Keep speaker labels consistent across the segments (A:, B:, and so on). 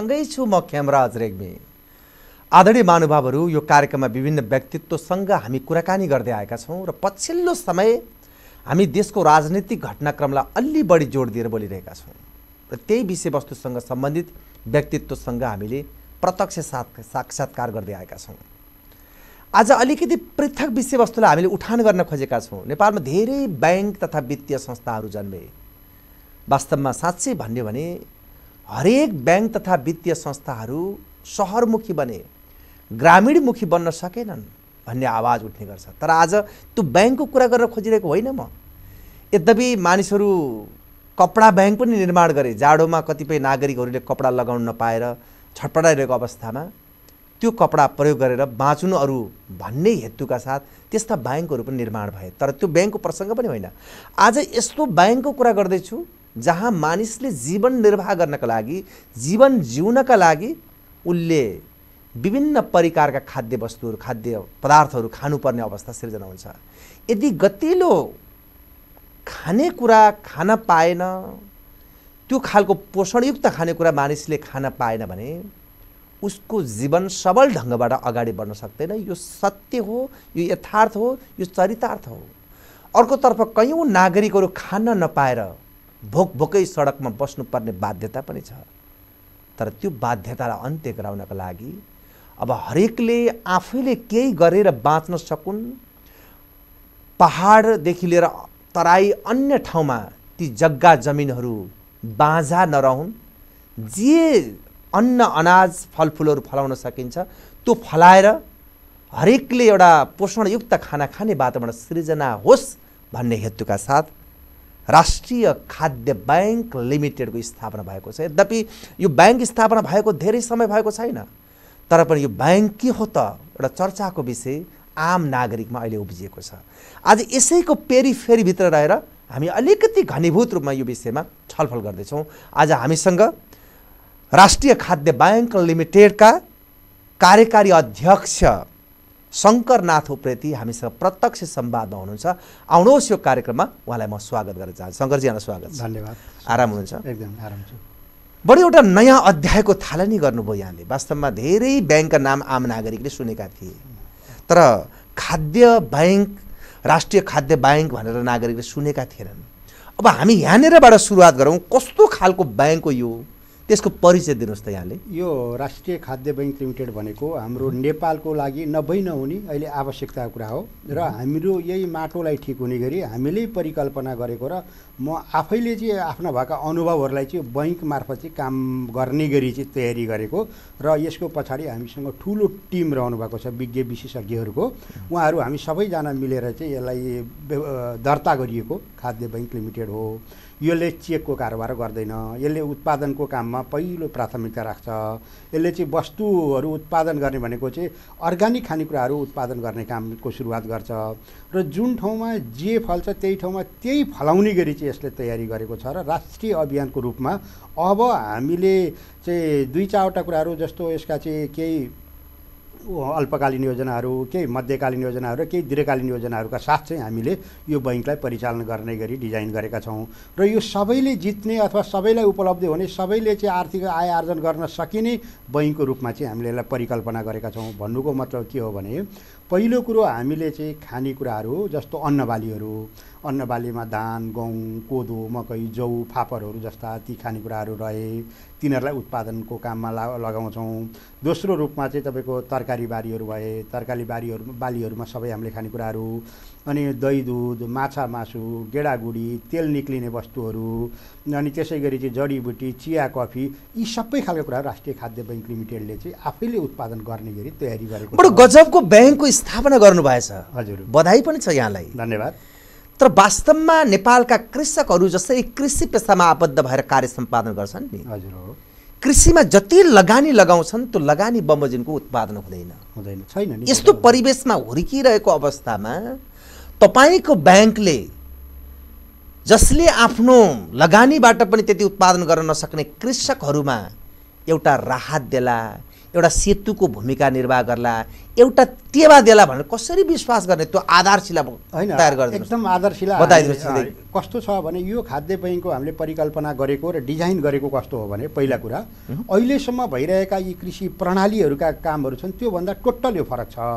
A: सँगै छु म खेमराज रेग्मी आदरणीय महानुभावहरू यो कार्यक्रममा विभिन्न व्यक्तित्वसँग हामी कुराकानी गर्दै आएका छौँ र पछिल्लो समय हामी देशको राजनीतिक घटनाक्रमलाई अलि बढी जोड दिएर बोलिरहेका छौँ र त्यही विषयवस्तुसँग सम्बन्धित व्यक्तित्वसँग हामीले प्रत्यक्ष साथ साक्षात्कार गर्दै आएका छौँ आज अलिकति पृथक विषयवस्तुलाई हामीले उठान गर्न खोजेका छौँ नेपालमा धेरै ब्याङ्क तथा वित्तीय संस्थाहरू जन्मे वास्तवमा साँच्चै भन्यो भने हरेक ब्याङ्क तथा वित्तीय संस्थाहरू सहरमुखी बने ग्रामीणमुखी बन्न सकेनन् भन्ने आवाज उठ्ने गर्छ तर आज त्यो ब्याङ्कको कुरा गर्न खोजिरहेको होइन म यद्यपि मानिसहरू कपडा ब्याङ्क पनि निर्माण गरे जाडोमा कतिपय नागरिकहरूले कपडा लगाउन नपाएर छटपटाइरहेको अवस्थामा त्यो कपडा प्रयोग गरेर बाँच्नु अरू भन्ने हेतुका साथ त्यस्ता ब्याङ्कहरू पनि निर्माण भए तर त्यो ब्याङ्कको प्रसङ्ग पनि होइन आज यस्तो ब्याङ्कको कुरा गर्दैछु जहाँ मानिसले जीवन निर्वाह गर्नका लागि जीवन जिउनका लागि उसले विभिन्न परिकारका खाद्य वस्तुहरू खाद्य पदार्थहरू खानुपर्ने अवस्था सिर्जना हुन्छ यदि गतिलो खानेकुरा खान पाएन त्यो खालको पोषणयुक्त खानेकुरा मानिसले खान पाएन भने उसको जीवन सबल ढङ्गबाट अगाडि बढ्न सक्दैन यो सत्य हो यो यथार्थ हो यो चरितार्थ हो अर्कोतर्फ कयौँ नागरिकहरू खान नपाएर भोक भोकै सडकमा बस्नुपर्ने बाध्यता पनि छ तर त्यो बाध्यतालाई अन्त्य गराउनका लागि अब हरेकले आफैले केही गरेर बाँच्न सकुन् पहाडदेखि लिएर तराई अन्य ठाउँमा ती जग्गा जमिनहरू बाझा नरहन् जे अन्न अनाज फलफुलहरू फलाउन सकिन्छ त्यो फलाएर हरेकले एउटा पोषणयुक्त खाना खाने वातावरण सृजना होस् भन्ने हेतुका साथ राष्ट्रिय खाद्य ब्याङ्क लिमिटेडको स्थापना भएको छ यद्यपि यो ब्याङ्क स्थापना भएको धेरै समय भएको छैन तर पनि यो ब्याङ्क के हो त एउटा चर्चाको विषय आम नागरिकमा अहिले उब्जिएको छ आज यसैको पेरिफेरीभित्र रहेर हामी अलिकति घनीभूत रूपमा यो विषयमा छलफल गर्दैछौँ आज हामीसँग राष्ट्रिय खाद्य ब्याङ्क लिमिटेडका कार्यकारी अध्यक्ष शङ्कर नाथ उप्रेति हामीसँग प्रत्यक्ष सम्वादमा हुनुहुन्छ आउनुहोस् यो कार्यक्रममा उहाँलाई म स्वागत गर्न चाहन्छु शङ्करजीलाई स्वागत धन्यवाद आराम हुनुहुन्छ एकदम आराम छु बढी एउटा नयाँ अध्यायको थालनी गर्नुभयो यहाँले वास्तवमा धेरै ब्याङ्कका नाम आम नागरिकले सुनेका थिए तर खाद्य ब्याङ्क राष्ट्रिय खाद्य ब्याङ्क भनेर नागरिकले सुनेका थिएनन् अब हामी यहाँनिरबाट सुरुवात गरौँ कस्तो खालको ब्याङ्क हो यो त्यसको परिचय दिनुहोस् त यहाँले यो
B: राष्ट्रिय खाद्य बैङ्क लिमिटेड भनेको हाम्रो नेपालको लागि नभई नहुने अहिले आवश्यकताको कुरा हो र हाम्रो यही माटोलाई ठिक हुने गरी हामीले परिकल्पना गरेको र म आफैले चाहिँ आफ्ना भएका अनुभवहरूलाई चाहिँ बैङ्क मार्फत चाहिँ काम गर्ने गरी चाहिँ तयारी गरेको र यसको पछाडि हामीसँग ठुलो टिम रहनु भएको छ विज्ञ विशेषज्ञहरूको उहाँहरू हामी सबैजना मिलेर चाहिँ यसलाई दर्ता गरिएको खाद्य बैङ्क लिमिटेड हो यसले चेकको कारोबार गर्दैन यसले उत्पादनको काममा पहिलो प्राथमिकता राख्छ यसले चाहिँ वस्तुहरू उत्पादन गर्ने भनेको चाहिँ अर्ग्यानिक खानेकुराहरू उत्पादन गर्ने कामको सुरुवात गर्छ र जुन ठाउँमा जे फल्छ त्यही ठाउँमा त्यही फलाउने गरी चाहिँ यसले तयारी गरेको छ र राष्ट्रिय अभियानको रूपमा अब हामीले चाहिँ दुई चारवटा कुराहरू जस्तो यसका चाहिँ केही अल्पकालीन योजनाहरू केही मध्यकालीन योजनाहरू र केही दीर्घकालीन योजनाहरूका साथ चाहिँ हामीले यो बैङ्कलाई परिचालन गर्ने गरी डिजाइन गरेका छौँ र यो सबैले जित्ने अथवा सबैलाई उपलब्धि हुने सबैले चाहिँ आर्थिक आय आर्जन गर्न सकिने बैङ्कको रूपमा चाहिँ हामीले यसलाई परिकल्पना गरेका छौँ भन्नुको मतलब के हो भने पहिलो कुरो हामीले चाहिँ खानेकुराहरू जस्तो अन्नबालीहरू अन्न बालीमा धान गहुँ कोदो मकै जौ फापरहरू जस्ता ती खानेकुराहरू रहे तिनीहरूलाई उत्पादनको काममा ला लगाउँछौँ दोस्रो रूपमा चाहिँ तपाईँको तरकारी बारीहरू भए तरकारी बारीहरू बालीहरूमा सबै हामीले खानेकुराहरू अनि दही दुध माछा मासु गेडागुडी तेल निक्लिने वस्तुहरू अनि त्यसै गरी चाहिँ जडीबुटी चिया कफी यी सबै खालको कुराहरू राष्ट्रिय खाद्य ब्याङ्क लिमिटेडले चाहिँ आफैले उत्पादन गर्ने गरी तयारी गरेको बडो
A: गजबको ब्याङ्कको स्थापना गर्नुभएछ हजुर बधाई पनि छ यहाँलाई धन्यवाद तर वास्तवमा नेपालका कृषकहरू जसरी कृषि पेसामा आबद्ध भएर कार्य सम्पादन गर्छन् नि हजुर हो कृषिमा जति लगानी लगाउँछन् त्यो लगानी बमोजिमको उत्पादन हुँदैन हुँदैन छैन यस्तो परिवेशमा हुर्किरहेको अवस्थामा तपाईँको ब्याङ्कले जसले आफ्नो लगानीबाट पनि त्यति उत्पादन गर्न नसक्ने कृषकहरूमा एउटा राहत देला एउटा सेतुको भूमिका निर्वाह गर्ला एउटा टेवा देला भनेर कसरी विश्वास गर्ने त्यो आधारशिला होइन एकदम
B: आधारशिला कस्तो छ भने यो खाद्य पेयको हामीले परिकल्पना गरेको र डिजाइन गरेको कस्तो हो भने पहिला कुरा अहिलेसम्म भइरहेका यी कृषि प्रणालीहरूका कामहरू छन् त्योभन्दा टोटल यो फरक छ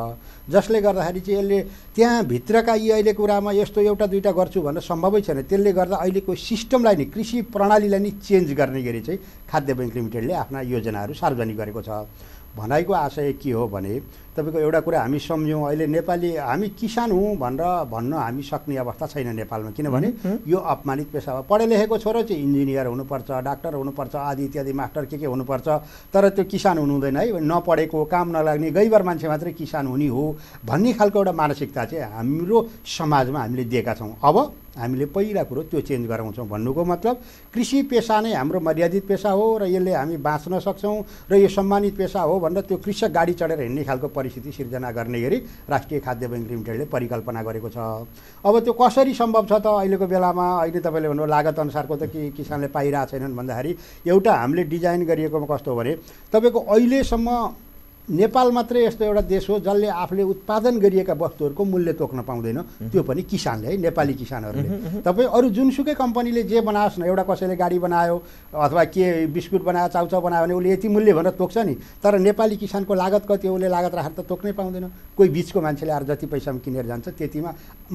B: जसले गर्दाखेरि चाहिँ यसले त्यहाँभित्रका यी अहिले कुरामा यस्तो एउटा दुइटा गर्छु भन्न सम्भवै छैन त्यसले गर्दा अहिलेको सिस्टमलाई नै कृषि प्रणालीलाई नै चेन्ज गर्ने गरी चाहिँ खाद्य ब्याङ्क लिमिटेडले आफ्ना योजनाहरू सार्वजनिक गरेको छ भनाइको आशय के हो भने तपाईँको एउटा कुरा हामी सम्झौँ अहिले नेपाली हामी किसान हौँ भनेर भन्न हामी सक्ने अवस्था छैन नेपालमा किनभने यो अपमानित पेसा पढे लेखेको छोरो चाहिँ इन्जिनियर हुनुपर्छ डाक्टर हुनुपर्छ आदि इत्यादि मास्टर के के हुनुपर्छ तर त्यो किसान हुनुहुँदैन है नपढेको काम नलाग्ने गैबर मान्छे मात्रै किसान हुने हो भन्ने खालको एउटा मानसिकता चाहिँ हाम्रो समाजमा हामीले दिएका छौँ अब हामीले पहिला कुरो त्यो चेन्ज गराउँछौँ भन्नुको मतलब कृषि पेसा नै हाम्रो मर्यादित पेसा हो र यसले हामी बाँच्न सक्छौँ र यो सम्मानित पेसा हो भनेर त्यो कृषक गाडी चढेर हिँड्ने खालको परिस्थिति सिर्जना गर्ने गरी राष्ट्रिय खाद्य बैङ्क लिमिटेडले परिकल्पना गरेको छ अब त्यो कसरी सम्भव छ त अहिलेको बेलामा अहिले तपाईँले भन्नु लागत अनुसारको त के किसानले पाइरहेको छैनन् भन्दाखेरि एउटा हामीले डिजाइन गरिएकोमा कस्तो हो भने तपाईँको अहिलेसम्म नेपाल मात्रै यस्तो एउटा देश हो जसले आफूले उत्पादन गरिएका वस्तुहरूको मूल्य तोक्न पाउँदैन त्यो पनि किसानले है नेपाली किसानहरूले तपाईँ अरू जुनसुकै कम्पनीले जे बनाओस् न एउटा कसैले गाडी बनायो अथवा के बिस्कुट बनायो चाउचाउ बनायो भने उसले यति मूल्य भनेर तोक्छ नि तर नेपाली किसानको लागत कति हो उसले लागत राखेर त तोक्नै पाउँदैन कोही बिचको मान्छेले आएर जति पैसामा किनेर जान्छ त्यतिमा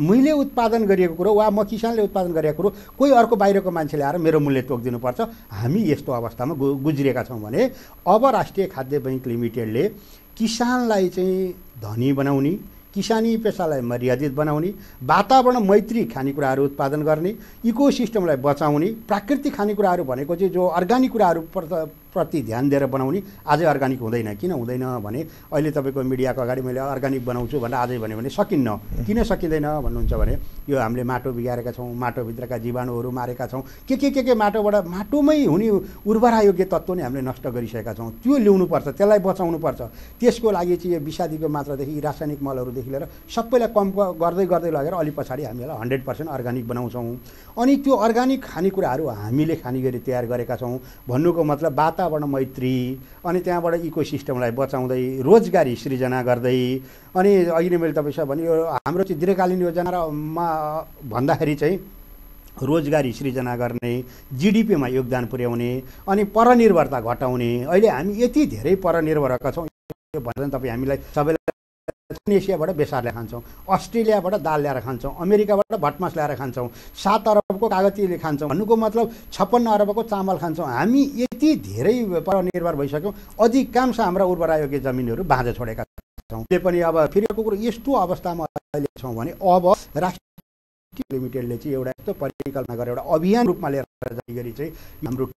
B: मैले उत्पादन गरिएको कुरो वा म किसानले उत्पादन गरेको कुरो कोही अर्को बाहिरको मान्छेले आएर मेरो मूल्य तोकिदिनुपर्छ हामी यस्तो अवस्थामा गु गुज्रिएका छौँ भने अब राष्ट्रिय खाद्य बैङ्क लिमिटेडले किसानलाई चाहिँ धनी बनाउने किसानी पेसालाई मर्यादित बनाउने वातावरण मैत्री खानेकुराहरू उत्पादन गर्ने इको सिस्टमलाई बचाउने प्राकृतिक खानेकुराहरू भनेको चाहिँ जो अर्ग्यानिक कुराहरू प्रति ध्यान दिएर बनाउने आजै अर्ग्यानिक हुँदैन किन हुँदैन भने अहिले तपाईँको मिडियाको अगाडि मैले अर्ग्यानिक बनाउँछु भनेर आजै भन्यो भने सकिन्न किन सकिँदैन भन्नुहुन्छ भने यो हामीले माटो बिगारेका छौँ माटोभित्रका जीवाणुहरू मारेका छौँ के के के के माटोबाट माटोमै हुने उर्वरायोग्य तत्त्व नै हामीले नष्ट गरिसकेका छौँ त्यो ल्याउनुपर्छ त्यसलाई बचाउनुपर्छ त्यसको लागि चाहिँ यो विषादीको मात्रादेखि रासायनिक मलहरूदेखि लिएर सबैलाई कम गर्दै गर्दै लगेर अलि पछाडि हामीलाई हन्ड्रेड पर्सेन्ट अर्ग्यानिक बनाउँछौँ अनि त्यो अर्ग्यानिक खानेकुराहरू हामीले खाने गरी तयार गरेका छौँ भन्नुको मतलब वातावरण मैत्री अनि त्यहाँबाट इको सिस्टमलाई बचाउँदै रोजगारी सृजना गर्दै अनि अहिले मैले तपाईँसँग भने यो हाम्रो चाहिँ दीर्घकालीन योजना योजनामा भन्दाखेरि चाहिँ रोजगारी सृजना गर्ने जिडिपीमा योगदान पुर्याउने अनि परनिर्भरता घटाउने अहिले हामी यति धेरै परनिर्भर छौँ भन्दा तपाईँ हामीलाई सबैलाई दक्षिण एसियाबाट बेसार ल्याएर खान्छौँ अस्ट्रेलियाबाट दाल ल्याएर खान्छौँ अमेरिकाबाट भटमास ल्याएर खान्छौँ सात अरबको कागतीले खान्छौँ भन्नुको मतलब छप्पन्न अरबको चामल खान्छौँ हामी यति धेरै पर निर्भर भइसक्यौँ अधिकांश हाम्रा आयोग्य जमिनहरू बाँझ छोडेका छौँ त्यो पनि अब फेरि कुरो यस्तो अवस्थामा अहिले छौँ भने अब राष्ट्रिय लिमिटेडले चाहिँ एउटा यस्तो परिकल्पना गरेर एउटा अभियान रूपमा लिएर जाने गरी चाहिँ हाम्रो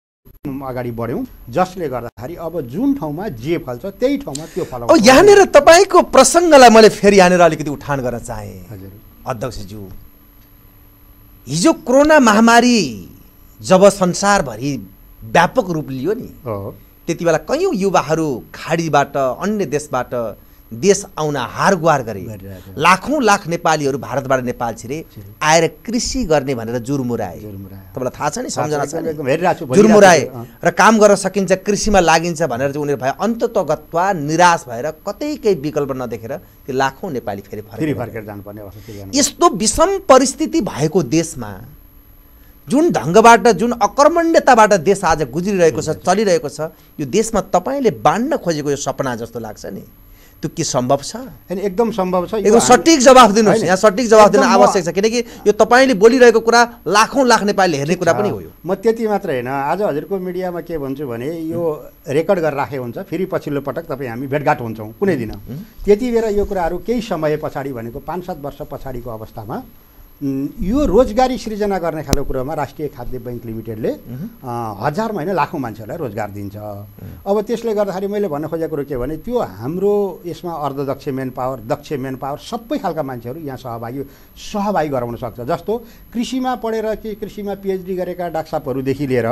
B: अगाडि बढ्यौँ जसले गर्दाखेरि अब जुन ठाउँमा जे फल्छ त्यही ठाउँमा त्यो फल यहाँनिर
A: तपाईँको प्रसङ्गलाई मैले फेरि यहाँनिर अलिकति उठान गर्न चाहेँ हजुर अध्यक्षज्यू हिजो कोरोना महामारी जब संसारभरि व्यापक रूप लियो नि त्यति बेला कयौँ युवाहरू खाडीबाट अन्य देशबाट देश आउन हार गुहार गरे लाखौँ लाख नेपालीहरू भारतबाट नेपाल छिरे आएर कृषि गर्ने भनेर जुरमुराए तपाईँलाई थाहा छ नि सम्झना छ जुरमुराए र काम गर्न सकिन्छ कृषिमा लागिन्छ भनेर चाहिँ उनीहरू भए अन्ततगत्वा निराश भएर कतै केही विकल्प नदेखेर त्यो लाखौँ नेपाली फेरि फेरि फर्केर जानुपर्ने यस्तो विषम परिस्थिति भएको देशमा जुन ढङ्गबाट जुन अकर्मण्यताबाट देश आज गुज्रिरहेको छ चलिरहेको छ यो देशमा तपाईँले बाँड्न खोजेको यो सपना जस्तो लाग्छ नि त्यो के सम्भव छ होइन
B: एकदम सम्भव छ एकदम सठिक जवाफ दिनुहोस् यहाँ सठिक जवाफ दिन आवश्यक
A: छ किनकि यो तपाईँले बोलिरहेको कुरा लाखौँ लाख नेपालीले हेर्ने कुरा पनि हो यो
B: म त्यति मात्र होइन आज हजुरको मिडियामा के भन्छु भने यो रेकर्ड गरेर राखेको हुन्छ फेरि पछिल्लो पटक तपाईँ हामी भेटघाट हुन्छौँ कुनै दिन त्यति बेला यो कुराहरू केही समय पछाडि भनेको पाँच सात वर्ष पछाडिको अवस्थामा यो रोजगारी सृजना गर्ने खालको कुरोमा राष्ट्रिय खाद्य बैङ्क लिमिटेडले हजार महिना लाखौँ मान्छेहरूलाई रोजगार दिन्छ अब त्यसले गर्दाखेरि मैले भन्न खोजेको कुरो के भने त्यो हाम्रो यसमा अर्धदक्ष मेन पावर दक्ष मेन पावर सबै खालका मान्छेहरू यहाँ सहभागी सहभागी गराउन सक्छ जस्तो कृषिमा पढेर के कृषिमा पिएचडी गरेका डाक्सापहरूदेखि लिएर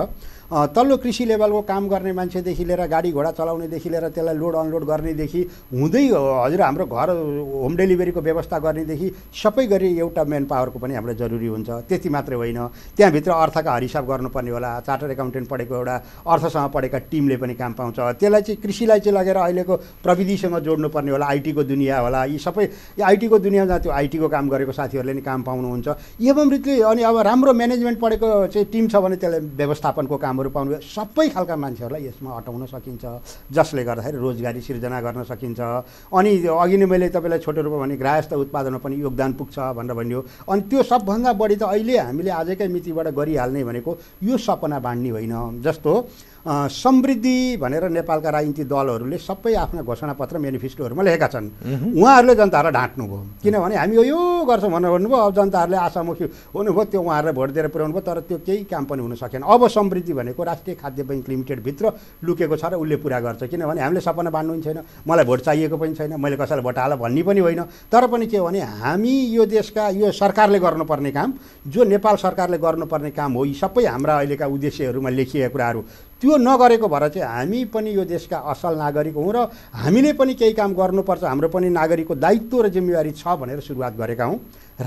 B: तल्लो कृषि लेभलको काम गर्ने मान्छेदेखि लिएर गाडी घोडा चलाउनेदेखि लिएर त्यसलाई लोड अनलोड गर्नेदेखि हुँदै हजुर हाम्रो घर होम डेलिभरीको व्यवस्था गर्नेदेखि सबै गरी एउटा मेन पावरको पनि हामीलाई जरुरी हुन्छ त्यति मात्रै होइन त्यहाँभित्र अर्थका हरिसाब गर्नुपर्ने होला चार्टर एकाउन्टेन्ट पढेको एउटा अर्थसँग पढेका टिमले पनि काम पाउँछ त्यसलाई चाहिँ कृषिलाई चाहिँ लगेर अहिलेको प्रविधिसँग जोड्नुपर्ने होला आइटीको दुनियाँ होला यी सबै आइटीको दुनियाँमा त्यो आइटीको काम गरेको साथीहरूले नि काम पाउनुहुन्छ एवं रीतिले अनि अब राम्रो म्यानेजमेन्ट पढेको चाहिँ टिम छ भने त्यसलाई व्यवस्थापनको काम कामहरू पाउनु सबै खालका मान्छेहरूलाई यसमा हटाउन सकिन्छ जसले गर्दाखेरि रोजगारी सिर्जना गर्न सकिन्छ अनि अघि नै मैले तपाईँलाई छोटो रूपमा भने ग्राहस्थ उत्पादनमा पनि योगदान पुग्छ भनेर भनियो अनि त्यो सबभन्दा बढी त अहिले हामीले आजकै मितिबाट गरिहाल्ने भनेको यो सपना बाँड्ने होइन जस्तो समृद्धि भनेर नेपालका राजनीति दलहरूले सबै आफ्ना घोषणापत्र मेनिफेस्टोहरूमा लेखेका छन् उहाँहरूले जनताहरूलाई ढाँट्नुभयो किनभने हामी यो गर्छौँ भनेर भन्नुभयो अब जनताहरूले आशामुखी हुनुभयो त्यो उहाँहरूलाई भोट दिएर पुर्याउनु भयो तर त्यो केही काम पनि हुन सकेन अब समृद्धि भनेको राष्ट्रिय खाद्य बैङ्क लिमिटेडभित्र लुकेको छ र उसले पुरा गर्छ किनभने हामीले सपना बाँध्नु पनि छैन मलाई भोट चाहिएको पनि छैन मैले कसैलाई भोट हाल भन्ने पनि होइन तर पनि के भने हामी यो देशका यो सरकारले गर्नुपर्ने काम जो नेपाल सरकारले गर्नुपर्ने काम हो यी सबै हाम्रा अहिलेका उद्देश्यहरूमा लेखिएका कुराहरू त्यो नगरेको भएर चाहिँ हामी पनि यो देशका असल नागरिक हौँ र हामीले पनि केही काम गर्नुपर्छ हाम्रो पनि नागरिकको दायित्व र जिम्मेवारी छ भनेर सुरुवात गरेका हौँ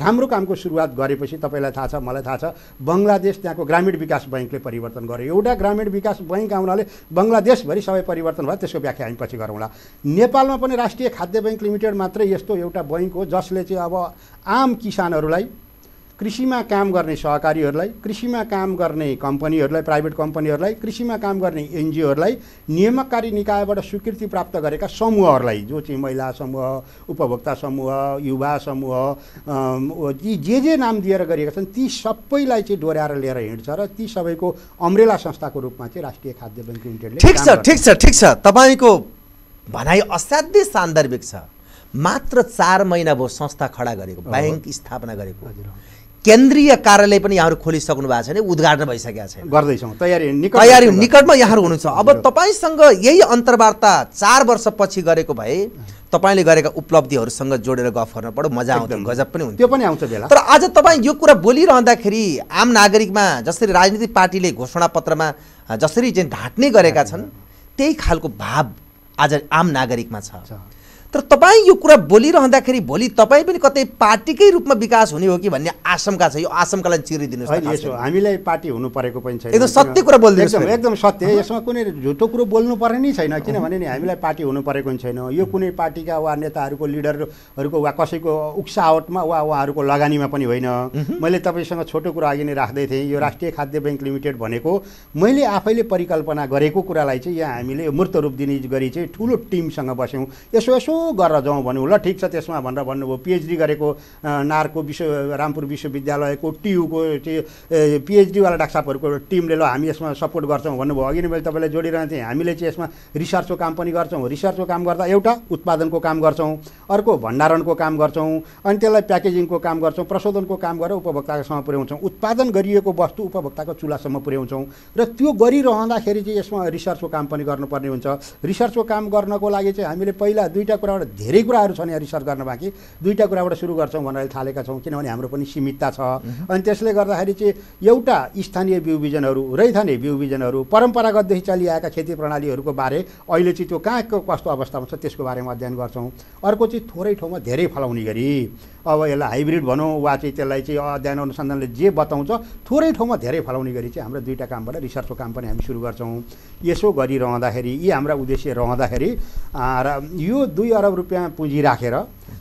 B: राम्रो कामको सुरुवात गरेपछि तपाईँलाई थाहा छ मलाई थाहा छ बङ्गलादेश त्यहाँको ग्रामीण विकास बैङ्कले परिवर्तन गर्यो एउटा ग्रामीण विकास बैङ्क आउनाले बङ्गलादेशभरि सबै परिवर्तन भयो त्यसको व्याख्या हामी पछि गरौँला नेपालमा पनि राष्ट्रिय खाद्य बैङ्क लिमिटेड मात्रै यस्तो एउटा बैङ्क हो जसले चाहिँ अब आम किसानहरूलाई कृषिमा काम गर्ने सहकारीहरूलाई कृषिमा काम गर्ने कम्पनीहरूलाई प्राइभेट कम्पनीहरूलाई कृषिमा काम गर्ने एनजिओहरूलाई नियमककारी निकायबाट स्वीकृति प्राप्त गरेका समूहहरूलाई जो चाहिँ महिला समूह उपभोक्ता समूह युवा समूह ती जे जे नाम दिएर गरिएका छन् ती सबैलाई चाहिँ डोर्याएर लिएर हिँड्छ र ती सबैको अम्रेला संस्थाको रूपमा चाहिँ राष्ट्रिय खाद्य ब्याङ्क लिमिटेडले ठिक छ ठिक छ
A: ठिक छ तपाईँको भनाइ असाध्यै सान्दर्भिक छ मात्र चार महिना भयो संस्था खडा गरेको ब्याङ्क स्थापना गरेको हजुर केन्द्रीय कार्यालय पनि यहाँहरू खोलिसक्नु भएको छ छैन उद्घाटन भइसकेका छैन गर्दैछौँ तयारी तयारी निकटमा यहाँहरू हुनुहुन्छ अब तपाईँसँग यही अन्तर्वार्ता चार वर्षपछि गरेको भए तपाईँले गरेका उपलब्धिहरूसँग जोडेर गफ गर्न पऱ्यो मजा आउँथ्यो गजब पनि हुन्थ्यो त्यो पनि आउँछ तर आज तपाईँ यो कुरा बोलिरहँदाखेरि आम नागरिकमा जसरी राजनीतिक पार्टीले घोषणापत्रमा जसरी चाहिँ ढाँट्ने गरेका छन् त्यही खालको भाव आज आम नागरिकमा छ तर तपाईँ यो कुरा बोलिरहँदाखेरि भोलि तपाईँ पनि कतै पार्टीकै रूपमा विकास हुने हो कि भन्ने आशंका छ यो आशंकालाई चिरिदिनु
B: हामीलाई पार्टी हुनु
A: परेको पनि छैन एकदम सत्य कुरा बोलिदिनुहोस् एकदम एकदम सत्य
B: यसमा कुनै झुटो कुरो बोल्नु पर्ने नै छैन किनभने नि हामीलाई पार्टी हुनु परेको पनि छैन यो कुनै पार्टीका वा नेताहरूको लिडरहरूको वा कसैको उक्सावटमा वा उहाँहरूको लगानीमा पनि होइन मैले तपाईँसँग छोटो कुरा अघि नै राख्दै थिएँ यो राष्ट्रिय खाद्य ब्याङ्क लिमिटेड भनेको मैले आफैले परिकल्पना गरेको कुरालाई चाहिँ यहाँ हामीले मूर्त रूप दिने गरी चाहिँ ठुलो टिमसँग बस्यौँ यसो यसो गरेर जाउँ भन्यो ल ठिक छ त्यसमा भनेर भन्नुभयो पिएचडी गरेको नारको विश्व रामपुर विश्वविद्यालयको टियुको त्यो पिएचडीवाला डाक्टर साहबहरूको टिमले ल हामी यसमा सपोर्ट गर्छौँ भन्नुभयो अघि नै मैले तपाईँलाई जोडिरहेको थिएँ हामीले चाहिँ यसमा रिसर्चको काम पनि गर्छौँ रिसर्चको काम गर्दा एउटा उत्पादनको काम गर्छौँ अर्को भण्डारणको काम गर्छौँ अनि त्यसलाई प्याकेजिङको काम गर्छौँ प्रशोधनको काम गरेर उपभोक्तासम्म पुर्याउँछौँ उत्पादन गरिएको वस्तु उपभोक्ताको चुलासम्म पुर्याउँछौँ र त्यो गरिरहँदाखेरि चाहिँ यसमा रिसर्चको काम पनि गर्नुपर्ने हुन्छ रिसर्चको काम गर्नको लागि चाहिँ हामीले पहिला दुईवटा कुराबाट धेरै कुराहरू छन् यहाँ रिसर्च गर्न बाँकी दुईवटा कुराबाट सुरु गर्छौँ भनेर थालेका छौँ किनभने हाम्रो पनि सीमितता छ अनि त्यसले गर्दाखेरि चाहिँ एउटा स्थानीय बिउ बिजनहरू रैथाने बिउ बिजनहरू परम्परागतदेखि चलिआएका खेती प्रणालीहरूको बारे अहिले चाहिँ त्यो कहाँ कस्तो अवस्थामा छ त्यसको बारेमा अध्ययन गर्छौँ अर्को चाहिँ थोरै ठाउँमा धेरै फलाउने गरी अब यसलाई हाइब्रिड भनौँ वा चाहिँ त्यसलाई चाहिँ अध्ययन अनुसन्धानले जे बताउँछ थोरै ठाउँमा धेरै फलाउने गरी चाहिँ हाम्रो दुईवटा कामबाट रिसर्चको काम पनि हामी सुरु गर्छौँ यसो गरिरहँदाखेरि यी हाम्रा उद्देश्य रहँदाखेरि र यो दुई अरब रुपियाँ पुँजी राखेर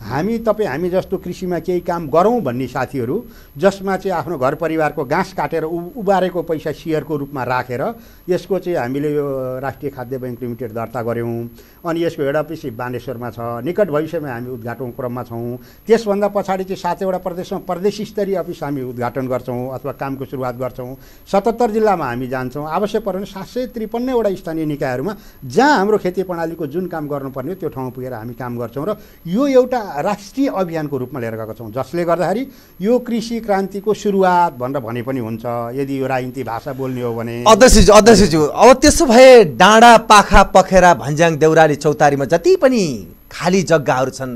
B: हामी तपाईँ हामी जस्तो कृषिमा केही काम गरौँ भन्ने साथीहरू जसमा चाहिँ आफ्नो घर परिवारको घाँस काटेर उ उबारेको पैसा सियरको रूपमा राखेर रा। यसको चाहिँ हामीले यो राष्ट्रिय खाद्य ब्याङ्क लिमिटेड दर्ता गऱ्यौँ अनि यसको हेड अफिस बानेश्वरमा छ निकट भविष्यमा हामी उद्घाटन क्रममा छौँ त्यसभन्दा पछाडि चाहिँ सातैवटा प्रदेशमा प्रदेश स्तरीय अफिस हामी उद्घाटन गर्छौँ अथवा कामको सुरुवात गर्छौँ सतहत्तर जिल्लामा हामी जान्छौँ आवश्यक पऱ्यो भने सात सय त्रिपन्नवटा स्थानीय निकायहरूमा जहाँ हाम्रो खेती प्रणालीको जुन काम गर्नुपर्ने त्यो ठाउँमा पुगेर हामी काम गर्छौँ र यो एउटा एउटा राष्ट्रिय अभियानको रूपमा लिएर गएको छौँ जसले गर्दाखेरि यो कृषि क्रान्तिको सुरुवात भनेर भने पनि हुन्छ यदि यो राजनीति भाषा बोल्ने हो भने अध्यक्षज्यू
A: अध्यक्षज्यू अब त्यसो भए डाँडा पाखा पखेरा भन्ज्याङ देउराली चौतारीमा जति पनि खाली जग्गाहरू छन्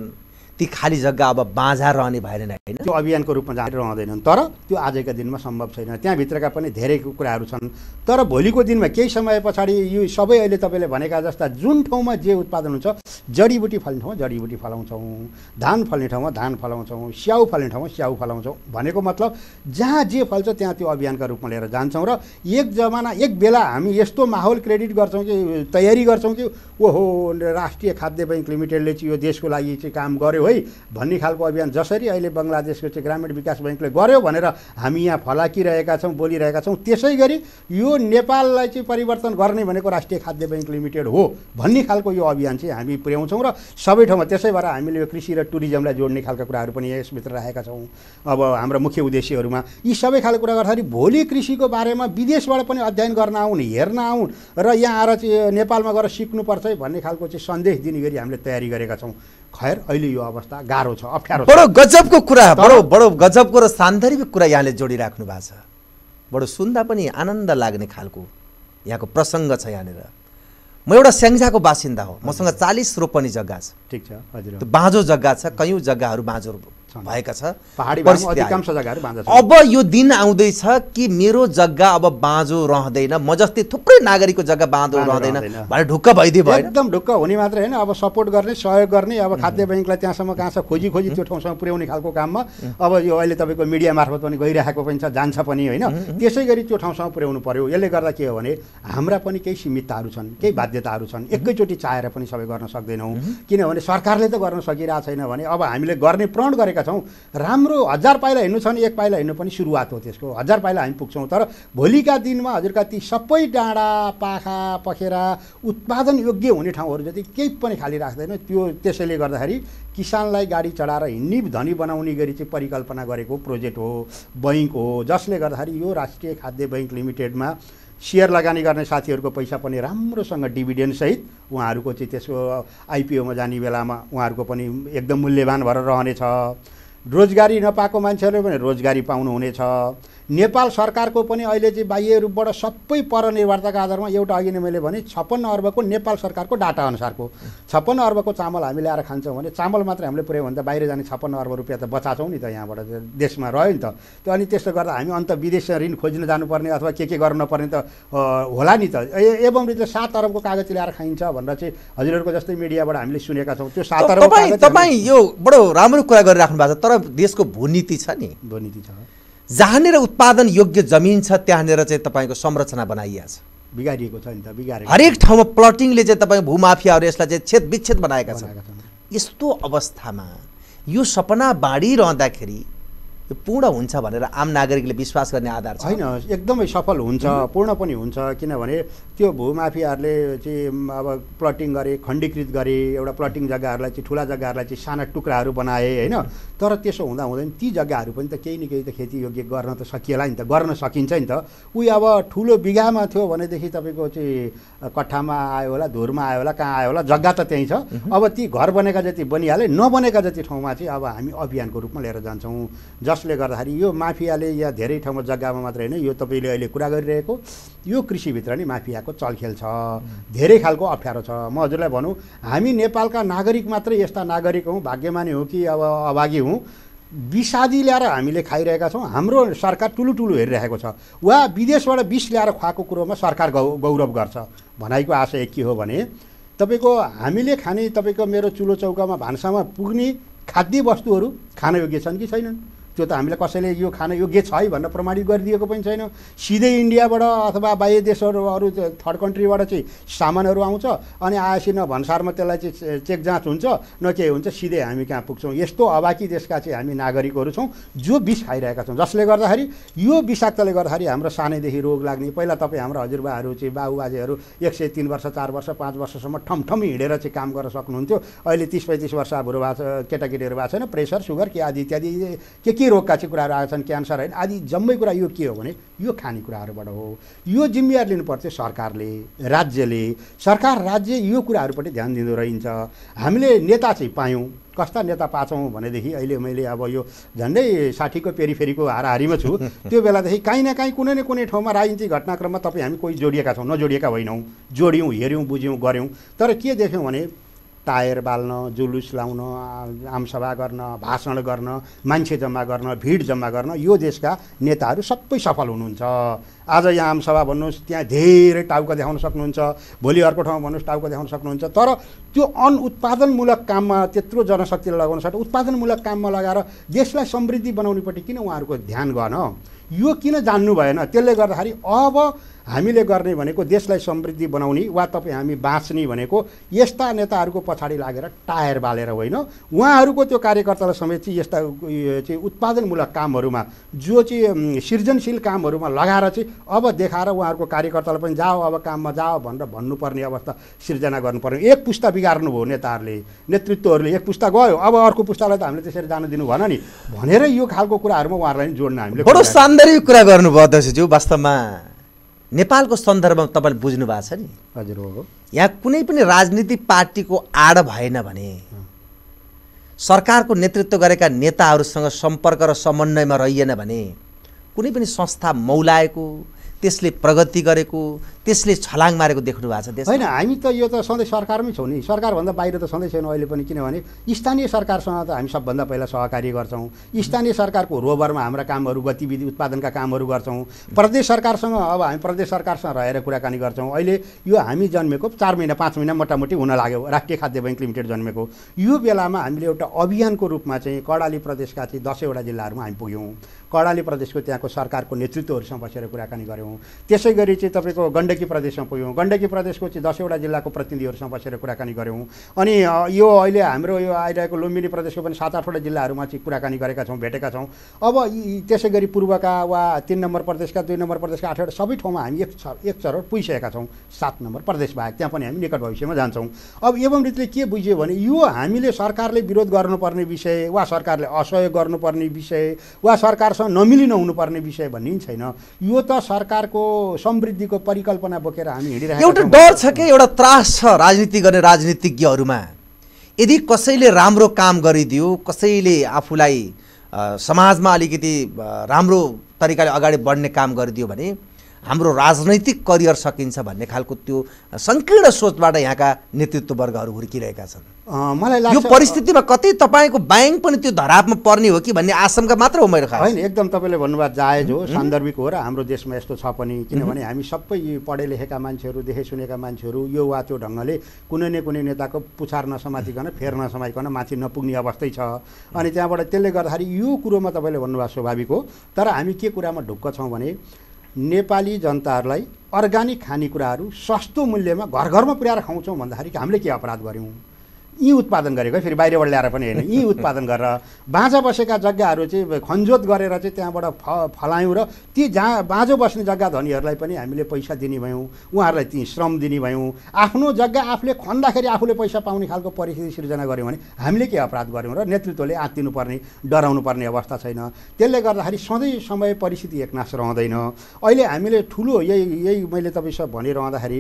A: ती खाली जग्गा अब बाँझा रहने भएन होइन त्यो अभियानको रूपमा जाँदै रहँदैनन् तर
B: त्यो आजका दिनमा सम्भव छैन त्यहाँभित्रका पनि धेरै कुराहरू छन् तर भोलिको दिनमा केही समय पछाडि यो सबै अहिले तपाईँले भनेका जस्ता जुन ठाउँमा जे उत्पादन हुन्छ जडीबुटी फल्ने ठाउँमा जडीबुटी फलाउँछौँ धान फल्ने ठाउँमा धान फलाउँछौँ स्याउ फल्ने ठाउँमा स्याउ फलाउँछौँ भनेको मतलब जहाँ जे फल्छ त्यहाँ त्यो अभियानका रूपमा लिएर जान्छौँ र एक जमाना एक बेला हामी यस्तो माहौल क्रेडिट गर्छौँ कि तयारी गर्छौँ कि ओहो राष्ट्रिय खाद्य बैङ्क लिमिटेडले चाहिँ यो देशको लागि चाहिँ काम गर्यो है भन्ने खालको अभियान जसरी अहिले बङ्गलादेशको चाहिँ ग्रामीण विकास ब्याङ्कले गर्यो भनेर हामी यहाँ फलाकिरहेका छौँ बोलिरहेका छौँ त्यसै गरी यो नेपाललाई चाहिँ परिवर्तन गर्ने भनेको राष्ट्रिय खाद्य ब्याङ्क लिमिटेड हो भन्ने खालको यो अभियान चाहिँ हामी पुर्याउँछौँ र सबै ठाउँमा त्यसै भएर हामीले यो कृषि र टुरिज्मलाई जोड्ने खालको कुराहरू पनि यसभित्र राखेका छौँ अब हाम्रो मुख्य उद्देश्यहरूमा यी सबै खालको कुरा गर्दाखेरि भोलि कृषिको बारेमा विदेशबाट पनि अध्ययन गर्न आउन् हेर्न आउन् र यहाँ आएर चाहिँ नेपालमा गएर सिक्नुपर्छ है भन्ने खालको चाहिँ सन्देश दिने गरी हामीले तयारी गरेका छौँ खैर
A: अहिले यो अवस्था गाह्रो छ अप्ठ्यारो बडो गजबको कुरा बडो बडो गजबको र सान्दर्भिक कुरा यहाँले जोडिराख्नु भएको छ बडो सुन्दा पनि आनन्द लाग्ने खालको यहाँको प्रसङ्ग छ यहाँनिर म एउटा स्याङ्जाको बासिन्दा हो मसँग चालिस रोपनी जग्गा छ ठिक छ हजुर बाँझो जग्गा छ कयौँ जग्गाहरू बाँझो भएका छ अब यो दिन आउँदैछ कि मेरो जग्गा अब बाँझो रहँदैन म जस्तै थुप्रै नागरिकको जग्गा बाँझो रहँदैन भनेर ढुक्क भइदियो भयो एकदम
B: ढुक्क हुने मात्र होइन अब सपोर्ट गर्ने सहयोग गर्ने अब खाद्य ब्याङ्कलाई त्यहाँसम्म छ खोजी खोजी त्यो ठाउँसम्म पुर्याउने खालको काममा अब यो अहिले तपाईँको मिडिया मार्फत पनि गइरहेको पनि छ जान्छ पनि होइन त्यसै गरी त्यो ठाउँसम्म पुर्याउनु पर्यो यसले गर्दा के हो भने हाम्रा पनि केही सीमितताहरू छन् केही बाध्यताहरू छन् एकैचोटि चाहेर पनि सबै गर्न सक्दैनौँ किनभने सरकारले त गर्न सकिरहेको छैन भने अब हामीले गर्ने प्रण गरेका पुगेका छौँ राम्रो हजार पाइला हिँड्नु छ भने एक पाइला हिँड्नु पनि सुरुवात हो त्यसको हजार पाइला हामी पुग्छौँ तर भोलिका दिनमा हजुरका ती सबै डाँडा पाखा पखेरा उत्पादन योग्य हुने ठाउँहरू जति केही पनि खाली राख्दैन त्यो त्यसैले गर्दाखेरि किसानलाई गाडी चढाएर हिँड्ने धनी बनाउने गरी चाहिँ परिकल्पना गरेको प्रोजेक्ट हो बैङ्क हो जसले गर्दाखेरि यो राष्ट्रिय खाद्य बैङ्क लिमिटेडमा सेयर लगानी गर्ने साथीहरूको पैसा पनि राम्रोसँग डिभिडेन्डसहित उहाँहरूको चाहिँ त्यसको आइपिओमा जाने बेलामा उहाँहरूको पनि एकदम मूल्यवान भएर रहनेछ रोजगारी नपाएको मान्छेहरूले पनि रोजगारी पाउनुहुनेछ नेपाल सरकारको पनि अहिले चाहिँ बाह्य रूपबाट सबै परनिर्भरताको आधारमा एउटा अघि नै मैले भने छप्पन्न अर्बको नेपाल सरकारको डाटा अनुसारको छप्पन्न अर्बको चामल हामी ल्याएर खान्छौँ भने चामल मात्रै हामीले पुऱ्यायो भने त बाहिर जाने छप्पन्न अर्ब रुपियाँ त बचाछौँ नि त यहाँबाट देशमा रह्यो नि त त्यो अनि त्यस्तो गर्दा हामी अन्त विदेश ऋण खोज्न जानुपर्ने अथवा के के गर्नु नपर्ने त होला नि त एवं रीतिले सात अर्बको कागज ल्याएर खाइन्छ भनेर चाहिँ हजुरहरूको जस्तै मिडियाबाट हामीले सुनेका छौँ त्यो सात अरब तपाईँ यो
A: बडो राम्रो कुरा गरिराख्नु भएको छ तर देशको भूनीति छ नि भूनीति छ जहाँनिर उत्पादन योग्य जमिन छ त्यहाँनिर चाहिँ तपाईँको संरचना बनाइएको छ बिगारिएको छ नि त बिगारेको हरेक ठाउँमा प्लटिङले चाहिँ तपाईँ भूमाफियाहरू यसलाई चाहिँ छेद विच्छेद बनाएका छन् यस्तो अवस्थामा यो सपना बाँडिरहँदाखेरि पूर्ण हुन्छ भनेर आम नागरिकले विश्वास गर्ने आधार छ होइन एकदमै सफल हुन्छ पूर्ण पनि हुन्छ किनभने त्यो
B: भूमाफियाहरूले चाहिँ अब प्लटिङ गरे खण्डीकृत गरे एउटा प्लटिङ जग्गाहरूलाई चाहिँ ठुला जग्गाहरूलाई चाहिँ साना टुक्राहरू बनाए होइन तर त्यसो हुँदा हुँदैन ती जग्गाहरू पनि त केही न केही त खेतीयोग्य गर्न त सकिएला नि त गर्न सकिन्छ नि त उयो अब ठुलो बिगामा थियो भनेदेखि तपाईँको चाहिँ कठामा आयो होला धुरमा आयो होला कहाँ आयो होला जग्गा त त्यहीँ छ अब ती घर बनेका जति बनिहाले नबनेका जति ठाउँमा चाहिँ अब हामी अभियानको रूपमा लिएर जान्छौँ जस जसले गर्दाखेरि यो माफियाले या धेरै ठाउँमा जग्गामा मात्र होइन यो तपाईँले अहिले कुरा गरिरहेको यो कृषिभित्र नै माफियाको चलखेल छ धेरै खालको अप्ठ्यारो छ म हजुरलाई भनौँ हामी नेपालका नागरिक मात्रै यस्ता नागरिक हौँ भाग्यमानी हौँ कि अब अभागी हौँ विषादी ल्याएर हामीले खाइरहेका छौँ हाम्रो सरकार टुलु टुलु हेरिरहेको छ वा विदेशबाट विष ल्याएर खुवाएको कुरोमा सरकार गौ गौरव गर्छ भनाइको आशय के हो भने तपाईँको हामीले खाने तपाईँको मेरो चुलो चौकामा भान्सामा पुग्ने खाद्य वस्तुहरू योग्य छन् कि छैनन् त्यो त हामीलाई कसैले यो खान योग्य छ है भनेर प्रमाणित गरिदिएको पनि छैन सिधै इन्डियाबाट अथवा बाह्य देशहरू अरू थर्ड कन्ट्रीबाट चाहिँ सामानहरू आउँछ अनि आएपछि न भन्सारमा त्यसलाई चाहिँ चेक जाँच हुन्छ न के हुन्छ सिधै हामी कहाँ पुग्छौँ यस्तो अभाकी देशका चाहिँ हामी नागरिकहरू छौँ जो विष खाइरहेका छौँ जसले गर्दाखेरि यो विषाक्तले गर्दाखेरि हाम्रो सानैदेखि रोग लाग्ने पहिला तपाईँ हाम्रो हजुरबाहरू चाहिँ बाबुबाजेहरू एक सय तिन वर्ष चार वर्ष पाँच वर्षसम्म ठमठम हिँडेर चाहिँ काम गर्न सक्नुहुन्थ्यो अहिले तिस पैँतिस वर्ष भएको छ केटाकेटीहरू भएको छैन प्रेसर सुगर के आदि इत्यादि के के के रोगका चाहिँ कुराहरू आएका छन् क्यान्सर होइन आदि जम्मै कुरा यो के हो भने यो खानेकुराहरूबाट हो यो जिम्मेवार लिनुपर्छ सरकारले राज्यले सरकार राज्य यो कुराहरूपट्टि ध्यान दिँदो रहन्छ हामीले नेता चाहिँ पायौँ कस्ता नेता पाछौँ भनेदेखि अहिले मैले अब यो झन्डै साठीको पेरिफेरीको हाराहारीमा छु त्यो बेलादेखि काहीँ न काहीँ कुनै न कुनै ठाउँमा राजनीतिक घटनाक्रममा तपाईँ हामी कोही जोडिएका छौँ नजोडिएका होइनौँ जोड्यौँ हेऱ्यौँ बुझ्यौँ गऱ्यौँ तर के देख्यौँ भने टायर बाल्न जुलुस लाउन आमसभा गर्न भाषण गर्न मान्छे जम्मा गर्न भिड जम्मा गर्न यो देशका नेताहरू सबै सफल हुनुहुन्छ आज यहाँ आमसभा भन्नुहोस् त्यहाँ धेरै टाउको देखाउन सक्नुहुन्छ भोलि अर्को ठाउँमा भन्नुहोस् टाउको देखाउन सक्नुहुन्छ तर त्यो अन उत्पादनमूलक काममा त्यत्रो जनशक्ति लगाउन सक्छ उत्पादनमूलक काममा लगाएर देशलाई समृद्धि बनाउनेपट्टि किन उहाँहरूको ध्यान गर्न यो किन जान्नु भएन त्यसले गर्दाखेरि अब हामीले गर्ने भनेको देशलाई समृद्धि बनाउने वा तपाईँ हामी बाँच्ने भनेको यस्ता नेताहरूको पछाडि लागेर टायर बालेर होइन उहाँहरूको त्यो कार्यकर्तालाई समेत चाहिँ यस्ता चाहिँ उत्पादनमूलक कामहरूमा जो चाहिँ सृजनशील कामहरूमा लगाएर चाहिँ अब देखाएर उहाँहरूको कार्यकर्तालाई पनि जाओ अब काममा जाओ भनेर भन्नुपर्ने अवस्था सिर्जना गर्नुपर्ने एक पुस्ता बिगार्नु भयो नेताहरूले नेतृत्वहरूले एक पुस्ता गयो अब अर्को पुस्तालाई त हामीले त्यसरी जान दिनु भएन नि भनेरै यो खालको कुराहरूमा उहाँहरूलाई जोड्न हामीले बडो
A: सान्दर्भिक कुरा गर्नुभयो अध्यक्षज्यू वास्तवमा नेपालको सन्दर्भमा तपाईँले बुझ्नु भएको छ नि हजुर हो यहाँ कुनै पनि राजनीतिक पार्टीको आड भएन भने सरकारको नेतृत्व गरेका नेताहरूसँग सम्पर्क र समन्वयमा रहिएन भने कुनै पनि संस्था मौलाएको त्यसले प्रगति गरेको त्यसले छलाङ मारेको देख्नु भएको छ होइन हामी
B: त यो त सधैँ सरकारमै छौँ नि सरकारभन्दा बाहिर त सधैँ छैनौँ अहिले पनि किनभने स्थानीय सरकारसँग त हामी सबभन्दा पहिला सहकारी गर्छौँ स्थानीय सरकारको रोबरमा हाम्रा कामहरू गतिविधि उत्पादनका कामहरू गर्छौँ प्रदेश सरकारसँग अब हामी प्रदेश सरकारसँग रहेर कुराकानी गर्छौँ अहिले यो हामी जन्मेको चार महिना पाँच महिना मोटामोटी हुन लाग्यो राष्ट्रिय खाद्य बैङ्क लिमिटेड जन्मेको यो बेलामा हामीले एउटा अभियानको रूपमा चाहिँ कडाली प्रदेशका चाहिँ दसैँवटा जिल्लाहरूमा हामी पुग्यौँ कर्णाली प्रदेशको त्यहाँको सरकारको नेतृत्वहरूसँग बसेर कुराकानी गऱ्यौँ त्यसै गरी चाहिँ तपाईँको गण्डकी प्रदेशमा पुग्यौँ गण्डकी प्रदेशको चाहिँ दसवटा जिल्लाको प्रतिनिधिहरूसँग बसेर कुराकानी गऱ्यौँ अनि यो अहिले हाम्रो यो आइरहेको लुम्बिनी प्रदेशको पनि सात आठवटा जिल्लाहरूमा चाहिँ कुराकानी गरेका छौँ भेटेका छौँ अब त्यसै गरी पूर्वका वा तिन नम्बर प्रदेशका दुई नम्बर प्रदेशका आठवटा सबै ठाउँमा हामी एक छ एक चरण पुगिसकेका छौँ सात नम्बर प्रदेश बाहेक त्यहाँ पनि हामी निकट भविष्यमा जान्छौँ अब एवं रीतिले के बुझ्यो भने यो हामीले सरकारले विरोध गर्नुपर्ने विषय वा सरकारले असहयोग गर्नुपर्ने विषय वा सरकार नमिलिन हुनुपर्ने विषय भन्ने छैन यो त सरकारको समृद्धिको परिकल्पना बोकेर हामी हिँडिरहेको एउटा
A: डर छ कि एउटा त्रास छ राजनीति गर्ने राजनीतिज्ञहरूमा यदि कसैले राम्रो काम गरिदियो कसैले आफूलाई समाजमा अलिकति राम्रो तरिकाले अगाडि बढ्ने काम गरिदियो भने हाम्रो राजनैतिक करियर सकिन्छ भन्ने खालको त्यो सङ्कीर्ण सोचबाट यहाँका नेतृत्ववर्गहरू हुर्किरहेका छन् मलाई लाग्छ यो परिस्थितिमा कतै तपाईँको ब्याङ्क पनि त्यो धरापमा पर्ने हो कि भन्ने आशंका मात्र हो मेरो होइन एकदम तपाईँले भन्नुभयो जायज हो सान्दर्भिक
B: हो र हाम्रो देशमा यस्तो छ पनि किनभने हामी सबै पढे लेखेका मान्छेहरू देखे सुनेका मान्छेहरू यो वा त्यो ढङ्गले कुनै न कुनै नेताको पुछार नसमातिकन फेर नसमाइकन माथि नपुग्ने अवस्थै छ अनि त्यहाँबाट त्यसले गर्दाखेरि यो कुरोमा तपाईँले भन्नुभयो स्वाभाविक हो तर हामी के कुरामा ढुक्क छौँ भने नेपाली जनताहरूलाई अर्ग्यानिक खानेकुराहरू सस्तो मूल्यमा घर घरमा पुर्याएर खुवाउँछौँ भन्दाखेरि हामीले के अपराध गऱ्यौँ यी उत्पादन गरेको फेरि बाहिरबाट ल्याएर पनि होइन यी उत्पादन गरेर बाँझा बसेका जग्गाहरू चाहिँ खन्जोत गरेर चाहिँ त्यहाँबाट फ फलायौँ र ती जहाँ बाँझो बस्ने जग्गा धनीहरूलाई पनि हामीले पैसा दिने भयौँ उहाँहरूलाई ती श्रम दिने भयौँ आफ्नो जग्गा आफूले खन्दाखेरि आफूले पैसा पाउने खालको परिस्थिति सिर्जना गऱ्यौँ भने हामीले के अपराध गऱ्यौँ र नेतृत्वले आत्तिनुपर्ने डराउनु पर्ने अवस्था छैन त्यसले गर्दाखेरि सधैँ समय परिस्थिति एकनाश रहँदैन अहिले हामीले ठुलो यही यही मैले तपाईँसँग भनिरहँदाखेरि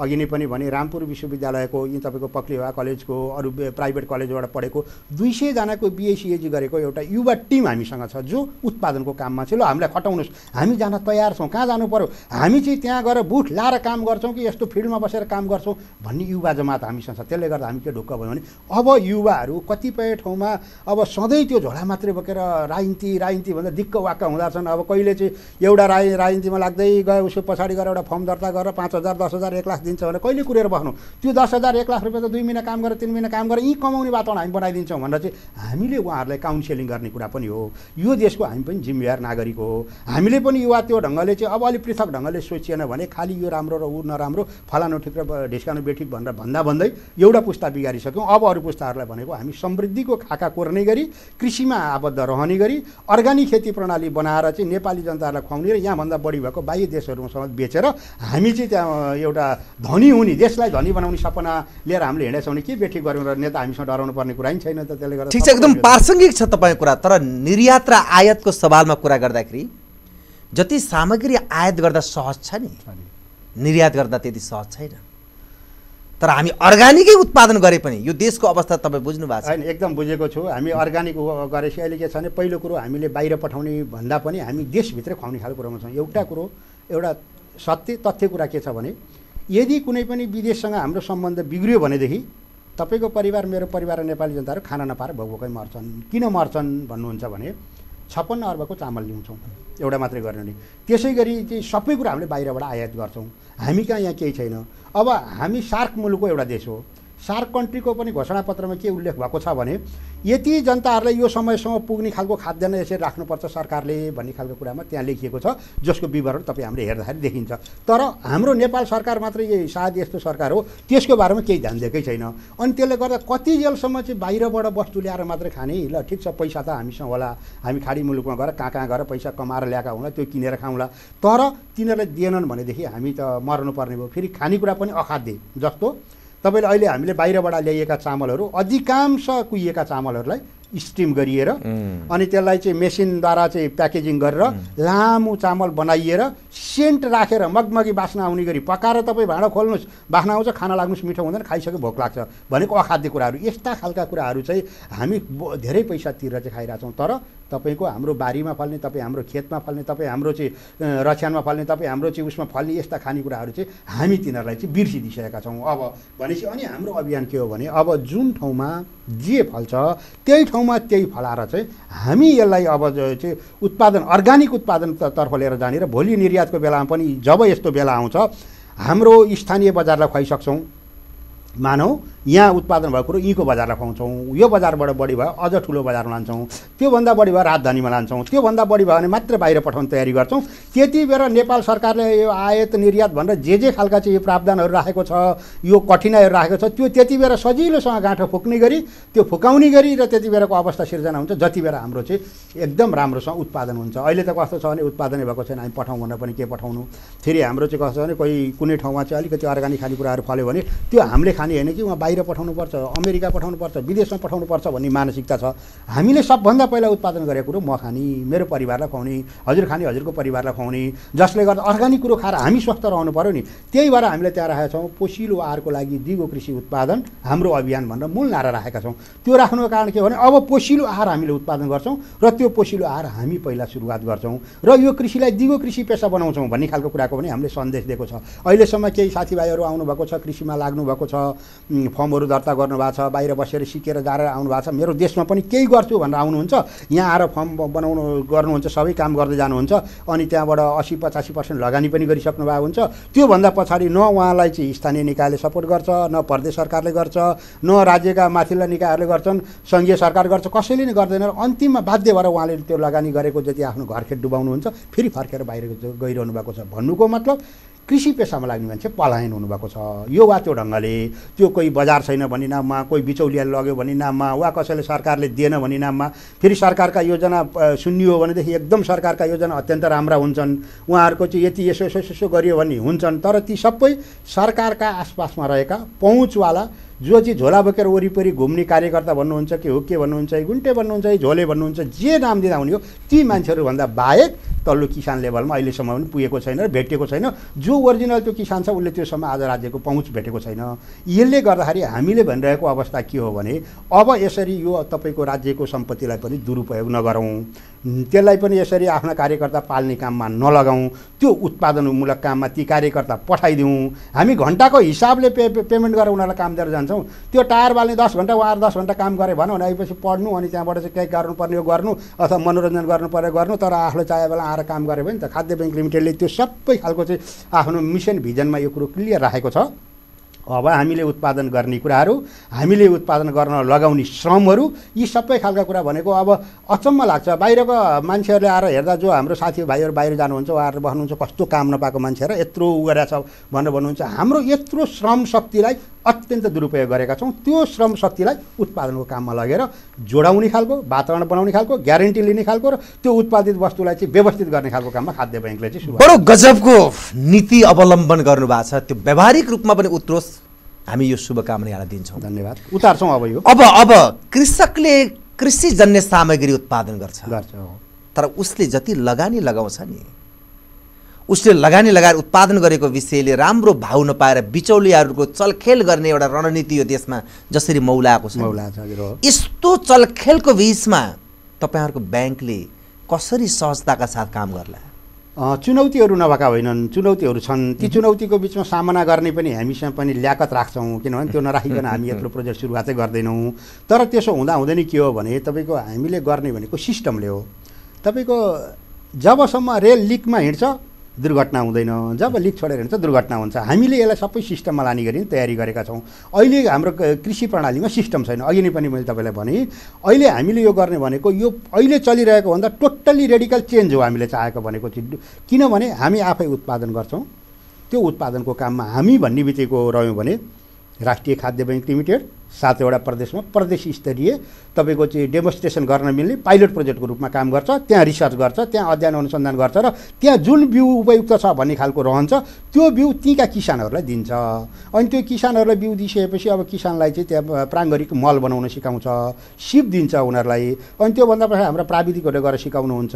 B: अघि नै पनि भने रामपुर विश्वविद्यालयको यी तपाईँको पक्लिवा कलेजको अरू प्राइभेट कलेजबाट पढेको दुई सयजनाको बिएसिएजी गरेको एउटा युवा टिम हामीसँग छ जो उत्पादनको काममा छ ल हामीलाई खटाउनुहोस् हामी जान तयार छौँ कहाँ जानु पऱ्यो हामी चाहिँ त्यहाँ गएर बुट लाएर काम गर्छौँ कि यस्तो फिल्डमा बसेर काम गर्छौँ भन्ने युवा जमात हामीसँग छ त्यसले गर्दा हामी के ढुक्क भयो भने अब युवाहरू कतिपय ठाउँमा अब सधैँ त्यो झोला मात्रै बोकेर राजनीति राजनीति भन्दा दिक्क वाक्क छन् अब कहिले चाहिँ एउटा राय राजनीतिमा लाग्दै गयो उसको पछाडि गएर एउटा फर्म दर्ता गरेर पाँच हजार दस हजार एक लाख दिन्छ भने कहिले कुरेर बस्नु त्यो दस हजार एक लाख रुपियाँ त दुई महिना काम गरेर तिन महिना काम गरेर यहीँ कमाउने वातावरण हामी बनाइदिन्छौँ भनेर चाहिँ हामीले उहाँहरूलाई काउन्सिलिङ गर्ने कुरा पनि हो यो देशको हामी पनि जिम्मेवार नागरिक हो हामीले पनि युवा त्यो ढङ्गले चाहिँ अब अलिक पृथक ढङ्गले सोचिएन भने खालि यो राम्रो र ऊ नराम्रो फलानु ठिक र ढिस्कानु बेठिक भनेर भन्दा भन्दै एउटा पुस्ता बिगारिसक्यौँ अब अरू पुस्ताहरूलाई भनेको हामी समृद्धिको खाका कोर्ने गरी कृषिमा आबद्ध रहने गरी अर्ग्यानिक खेती प्रणाली बनाएर चाहिँ नेपाली जनताहरूलाई खुवाउने र यहाँभन्दा बढी भएको बाह्य देशहरूसँग बेचेर हामी चाहिँ त्यहाँ एउटा धनी हुने देशलाई धनी बनाउने सपना लिएर हामीले हिँडेछौँ भने के बेठी गऱ्यौँ र नेता हामीसँग डराउनु पर्ने कुरा छैन त त्यसले गर्दा ठिक छ एकदम
A: प्रासङ्गिक छ तपाईँको कुरा तर निर्यात र आयातको सवालमा कुरा गर्दाखेरि जति सामग्री आयात गर्दा सहज छ नि निर्यात गर्दा त्यति सहज छैन तर हामी अर्ग्यानिकै उत्पादन गरे पनि यो देशको अवस्था तपाईँ बुझ्नु भएको छ होइन एकदम बुझेको
B: छु हामी अर्ग्यानिक गरेपछि अहिले के छ भने पहिलो कुरो हामीले बाहिर पठाउने भन्दा पनि हामी देशभित्रै खुवाउने खालको कुरोमा छौँ एउटा कुरो एउटा सत्य तथ्य कुरा के छ भने यदि कुनै पनि विदेशसँग हाम्रो सम्बन्ध बिग्रियो भनेदेखि तपाईँको परिवार मेरो परिवार र नेपाली जनताहरू खाना नपाएर भोकभोकै मर्छन् किन मर्छन् भन्नुहुन्छ भने छप्पन्न अर्बको चामल ल्याउँछौँ एउटा मात्रै नि त्यसै गरी चाहिँ सबै कुरा हामीले बाहिरबाट आयात गर्छौँ हामी कहाँ यहाँ केही छैन अब हामी सार्क मुलुकको एउटा देश हो सार्क कन्ट्रीको पनि घोषणापत्रमा के उल्लेख भएको छ भने यति जनताहरूलाई यो समयसम्म पुग्ने खालको खाद्यान्न यसरी राख्नुपर्छ सरकारले भन्ने खालको कुरामा त्यहाँ लेखिएको छ जसको विवरण तपाईँ हामीले हेर्दाखेरि देखिन्छ तर हाम्रो नेपाल सरकार मात्रै यही सायद यस्तो सरकार हो त्यसको बारेमा केही ध्यान दिएकै छैन अनि त्यसले गर्दा कति जेलसम्म चाहिँ बाहिरबाट वस्तु ल्याएर मात्रै खाने ल ठिक छ पैसा त हामीसँग होला हामी खाडी मुलुकमा गएर कहाँ कहाँ गएर पैसा कमाएर ल्याएका होला त्यो किनेर खाउँला तर तिनीहरूलाई दिएनन् भनेदेखि हामी त मर्नुपर्ने भयो फेरि खानेकुरा पनि अखाद्य जस्तो तपाईँले अहिले हामीले बाहिरबाट ल्याइएका चामलहरू अधिकांश कुहिएका चामलहरूलाई स्टिम गरिएर अनि त्यसलाई चाहिँ मेसिनद्वारा चाहिँ प्याकेजिङ गरेर लामो चामल बनाइएर सेन्ट राखेर मगमगी बास्ना आउने गरी पकाएर तपाईँ भाँडा खोल्नुहोस् बास्ना आउँछ खाना लाग्नुहोस् मिठो हुँदैन खाइसक्यो भोक लाग्छ भनेको अखाद्य कुराहरू यस्ता खालका कुराहरू चाहिँ हामी धेरै पैसा तिरेर चाहिँ खाइरहेछौँ तर तपाईँको हाम्रो बारीमा फल्ने तपाईँ हाम्रो खेतमा फल्ने तपाईँ हाम्रो चाहिँ रक्षानमा फल्ने तपाईँ हाम्रो चाहिँ उसमा फल्ने यस्ता खानेकुराहरू चाहिँ हामी तिनीहरूलाई चाहिँ बिर्सिदिइसकेका छौँ अब भनेपछि अनि हाम्रो अभियान के हो भने अब जुन ठाउँमा जे फल्छ त्यही ठाउँमा त्यही फलाएर चाहिँ हामी यसलाई अब चाहिँ उत्पादन अर्ग्यानिक तर्फ लिएर जाने र भोलि निर्यातको बेलामा पनि जब यस्तो बेला आउँछ हाम्रो स्थानीय बजारलाई खुवाइसक्छौँ मानौँ यहाँ उत्पादन भएको कुरो यहीँको बजारमा खुवाउँछौँ यो बजारबाट बढी भयो अझ ठुलो बजारमा लान्छौँ त्योभन्दा बढी भयो राजधानीमा लान्छौँ त्योभन्दा बढी भयो भने मात्र बाहिर पठाउने तयारी गर्छौँ त्यति बेला नेपाल सरकारले यो आयात निर्यात भनेर जे जे खालका चाहिँ यो प्रावधानहरू राखेको छ यो कठिनाइहरू राखेको छ त्यो त्यति बेला सजिलोसँग गाँठो फुक्ने गरी त्यो फुकाउने गरी र त्यति बेलाको अवस्था सिर्जना हुन्छ जति बेला हाम्रो चाहिँ एकदम राम्रोसँग उत्पादन हुन्छ अहिले त कस्तो छ भने उत्पादनै भएको छैन हामी पठाउँ भनेर पनि के पठाउनु फेरि हाम्रो चाहिँ कस्तो छ भने कोही कुनै ठाउँमा चाहिँ अलिकति अर्ग्यानिक खानेकुराहरू फल्यो भने त्यो हामीले खाने होइन कि उहाँ बाहिर पठाउनुपर्छ अमेरिका पठाउनुपर्छ विदेशमा पठाउनुपर्छ भन्ने मानसिकता छ हामीले सबभन्दा पहिला उत्पादन गरेको कुरो म खाने मेरो परिवारलाई खुवाउने हजुर खाने हजुरको परिवारलाई खुवाउने जसले गर्दा अर्ग्यानिक कुरो खाएर हामी स्वस्थ रहनु पऱ्यो नि त्यही भएर हामीले त्यहाँ राखेका छौँ पोसिलो आहारको लागि दिगो कृषि उत्पादन हाम्रो अभियान भनेर मूल नारा राखेका छौँ त्यो राख्नुको कारण के भने अब पोसिलो आहार हामीले उत्पादन गर्छौँ र त्यो पोसिलो आहार हामी पहिला सुरुवात गर्छौँ र यो कृषिलाई दिगो कृषि पेसा बनाउँछौँ भन्ने खालको कुराको पनि हामीले सन्देश दिएको छ अहिलेसम्म केही साथीभाइहरू आउनुभएको छ कृषिमा लाग्नुभएको छ फर्महरू दर्ता गर्नुभएको छ बाहिर बसेर सिकेर जाएर आउनुभएको छ मेरो देशमा पनि केही गर्छु भनेर आउनुहुन्छ यहाँ आएर फर्म बनाउनु गर्नुहुन्छ सबै काम गर्दै जानुहुन्छ अनि त्यहाँबाट असी पचासी पर्सेन्ट लगानी पनि गरिसक्नु भएको हुन्छ त्योभन्दा पछाडि न उहाँलाई चाहिँ स्थानीय निकायले सपोर्ट गर्छ न प्रदेश सरकारले गर्छ न राज्यका माथिल्ला निकायहरूले गर्छन् सङ्घीय सरकार गर्छ कसैले नै गर्दैन र अन्तिममा बाध्य भएर उहाँले त्यो लगानी गरेको जति आफ्नो घर घरखेत डुबाउनुहुन्छ फेरि फर्केर बाहिर गइरहनु भएको छ भन्नुको मतलब कृषि पेसामा लाग्ने मान्छे पलायन हुनुभएको छ यो वा त्यो ढङ्गले त्यो कोही बजार छैन भन्ने नाममा कोही बिचौलिया लग्यो भन्ने नाममा वा कसैले सरकारले दिएन भन्ने नाममा फेरि सरकारका योजना सुनियो भनेदेखि एकदम सरकारका योजना अत्यन्त राम्रा हुन्छन् उहाँहरूको चाहिँ यति यसो यसो यसो गरियो भने हुन्छन् तर ती सबै सरकारका आसपासमा रहेका पहुँचवाला जो चाहिँ झोला बोकेर वरिपरि घुम्ने कार्यकर्ता भन्नुहुन्छ कि हो के भन्नुहुन्छ कि गुन्टे भन्नुहुन्छ कि झोले भन्नुहुन्छ जे नाम दिँदा हुने हो ती मान्छेहरूभन्दा बाहेक तल्लो किसान लेभलमा अहिलेसम्म पनि पुगेको छैन र भेटेको छैन जो ओरिजिनल त्यो किसान छ उसले त्योसम्म आज राज्यको पहुँच भेटेको छैन यसले गर्दाखेरि हामीले भनिरहेको अवस्था के हो भने अब यसरी यो तपाईँको राज्यको सम्पत्तिलाई पनि दुरुपयोग नगरौँ त्यसलाई पनि यसरी आफ्ना कार्यकर्ता पाल्ने काममा नलगाउँ त्यो उत्पादनमूलक काममा ती कार्यकर्ता पठाइदिउँ हामी घन्टाको हिसाबले पे पेमेन्ट गरेर उनीहरूलाई काम दिएर जान्छौँ त्यो टायर बाल्ने दस घन्टा उहाँहरू दस घन्टा काम गरे भनौँ पछि पढ्नु अनि त्यहाँबाट चाहिँ केही गर्नुपर्ने हो गर्नु अथवा मनोरञ्जन गर्नु पर्यो गर्नु तर आफूले चाहे बेला आएर काम गरे भने त खाद्य ब्याङ्क लिमिटेडले त्यो सबै खालको चाहिँ आफ्नो मिसन भिजनमा यो कुरो क्लियर राखेको छ अब हामीले उत्पादन गर्ने कुराहरू हामीले उत्पादन गर्न लगाउने श्रमहरू यी सबै खालका कुरा भनेको अब अचम्म लाग्छ बाहिरको मान्छेहरूले आएर हेर्दा जो हाम्रो साथीभाइहरू बाहिर जानुहुन्छ उहाँहरू भन्नुहुन्छ कस्तो काम नपाएको मान्छेहरू यत्रो उ गरेछ भनेर भन्नुहुन्छ हाम्रो यत्रो श्रम शक्तिलाई अत्यन्त दुरुपयोग गरेका छौँ त्यो श्रम शक्तिलाई उत्पादनको काममा लगेर जोडाउने खालको वातावरण बनाउने खालको ग्यारेन्टी लिने खालको र त्यो उत्पादित वस्तुलाई चाहिँ व्यवस्थित गर्ने खालको काममा खाद्य ब्याङ्कले चाहिँ सुरु बडो गजबको
A: नीति अवलम्बन गर्नुभएको छ त्यो व्यावहारिक रूपमा पनि उत्रोस् हामी यो शुभकामना यहाँलाई दिन्छौँ धन्यवाद उतार्छौँ अब यो अब अब कृषकले कृषिजन्य सामग्री उत्पादन गर्छ गर्छ तर उसले जति लगानी लगाउँछ नि उसले लगानी लगाएर उत्पादन गरेको विषयले राम्रो भाउ नपाएर बिचौलियाहरूको चलखेल गर्ने एउटा रणनीति यो देशमा जसरी मौलाएको छ यस्तो चलखेलको बिचमा तपाईँहरूको ब्याङ्कले कसरी सहजताका साथ काम गर्ला
B: चुनौतीहरू नभएका होइनन् चुनौतीहरू छन् ती चुनौतीको बिचमा सामना गर्ने पनि हामीसँग पनि ल्याकत राख्छौँ किनभने त्यो नराखिकन हामी यत्रो प्रोजेक्ट सुरुवातै गर्दैनौँ तर त्यसो हुँदा हुँदैन के हो भने तपाईँको हामीले गर्ने भनेको सिस्टमले हो तपाईँको जबसम्म रेल लिकमा हिँड्छ दुर्घटना हुँदैन जब लिक छोडेर हिँड्छ दुर्घटना हुन्छ हामीले यसलाई सबै सिस्टममा लाने गरी तयारी गरेका छौँ अहिले हाम्रो कृषि प्रणालीमा सिस्टम छैन अघि नै पनि मैले तपाईँलाई भने अहिले हामीले यो गर्ने भनेको यो अहिले चलिरहेको भन्दा टोटल्ली रेडिकल चेन्ज हो हामीले चाहेको भनेको चिज किनभने हामी आफै उत्पादन गर्छौँ त्यो उत्पादनको काममा हामी भन्ने बित्तिको रह्यौँ भने राष्ट्रिय खाद्य ब्याङ्क लिमिटेड सातवटा प्रदेशमा प्रदेश स्तरीय तपाईँको चाहिँ डेमोन्स्ट्रेसन गर्न मिल्ने पाइलट प्रोजेक्टको रूपमा काम गर्छ त्यहाँ रिसर्च गर्छ त्यहाँ अध्ययन अनुसन्धान गर्छ र त्यहाँ जुन बिउ उपयुक्त छ भन्ने खालको रहन्छ त्यो बिउ तीका किसानहरूलाई दिन्छ अनि त्यो किसानहरूलाई बिउ दिइसकेपछि अब किसानलाई चाहिँ त्यहाँ प्राङ्गरिक मल बनाउन सिकाउँछ सिप दिन्छ उनीहरूलाई अनि त्योभन्दा पछाडि हाम्रो प्राविधिकहरूले गएर सिकाउनुहुन्छ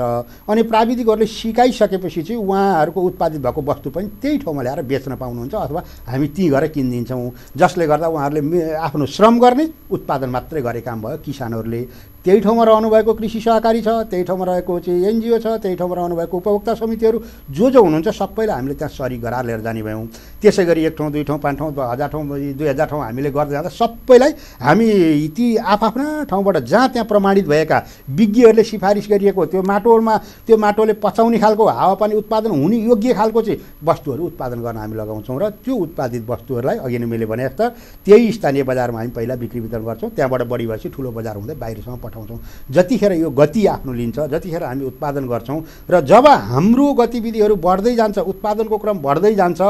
B: अनि प्राविधिकहरूले सिकाइसकेपछि चाहिँ उहाँहरूको उत्पादित भएको वस्तु पनि त्यही ठाउँमा ल्याएर बेच्न पाउनुहुन्छ अथवा हामी ती गरेर किनिदिन्छौँ जसले गर्दा उहाँहरूले आफ्नो श्रम श्रम गर्ने उत्पादन मात्रै गरे काम भयो किसानहरूले त्यही ठाउँमा रहनुभएको कृषि सहकारी छ त्यही ठाउँमा रहेको चाहिँ एनजिओ छ त्यही ठाउँमा रहनुभएको उपभोक्ता समितिहरू जो जो हुनुहुन्छ सबैलाई हामीले त्यहाँ सरी गराएर लिएर जाने भयौँ त्यसै गरी एक ठाउँ दुई ठाउँ पाँच ठाउँ हजार ठाउँ दुई हजार ठाउँ हामीले गर्दै जाँदा सबैलाई हामी ती आफ्ना ठाउँबाट जहाँ त्यहाँ प्रमाणित भएका विज्ञहरूले सिफारिस गरिएको त्यो माटोमा त्यो माटोले पचाउने खालको हावापानी उत्पादन हुने योग्य खालको चाहिँ वस्तुहरू उत्पादन गर्न हामी लगाउँछौँ र त्यो उत्पादित वस्तुहरूलाई अघि नै मैले भने जस्तो त्यही स्थानीय बजारमा हामी पहिला बिक्री वितरण गर्छौँ त्यहाँबाट बढी भएपछि ठुलो बजार हुँदै बाहिरसम्म पठाउँछौँ पठाउँछौँ जतिखेर यो गति आफ्नो लिन्छ जतिखेर हामी उत्पादन गर्छौँ र जब हाम्रो गतिविधिहरू बढ्दै जान्छ उत्पादनको क्रम बढ्दै जान्छ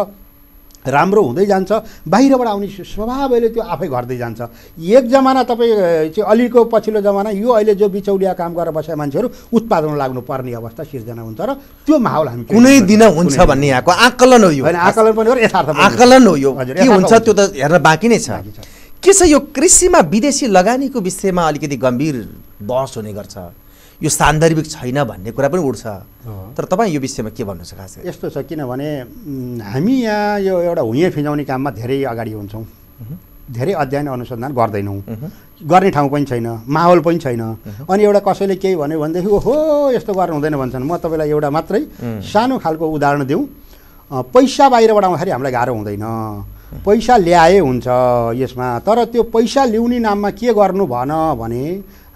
B: राम्रो हुँदै जान्छ बाहिरबाट आउने स्वभावले त्यो आफै घट्दै जान्छ एक जमाना तपाईँ चाहिँ अलिको पछिल्लो जमाना यो अहिले जो बिचौलिया काम गरेर बसेका मान्छेहरू उत्पादन पर्ने अवस्था सिर्जना हुन्छ र त्यो माहौल हामी
A: कुनै दिन हुन्छ भन्ने यहाँको आकलन हो यो आकलन पनि हो यथार्थ आकलन हो यो के हुन्छ त्यो त हेर्न बाँकी नै छ के छ यो कृषिमा विदेशी लगानीको विषयमा अलिकति गम्भीर बहस हुने गर्छ यो सान्दर्भिक छैन भन्ने कुरा पनि उठ्छ तर तपाईँ यो विषयमा के भन्नु खास यस्तो छ किनभने हामी यहाँ यो एउटा हुँ फिजाउने काममा धेरै अगाडि
B: हुन्छौँ धेरै अध्ययन अनुसन्धान गर्दैनौँ गर्ने ठाउँ पनि छैन माहौल पनि छैन अनि एउटा कसैले केही भन्यो भनेदेखि ओहो यस्तो गर्नु हुँदैन भन्छन् म तपाईँलाई एउटा मात्रै सानो खालको उदाहरण दिउँ पैसा बाहिरबाट आउँदाखेरि हामीलाई गाह्रो हुँदैन पैसा ल्याए हुन्छ यसमा तर त्यो पैसा ल्याउने नाममा के गर्नु भन भने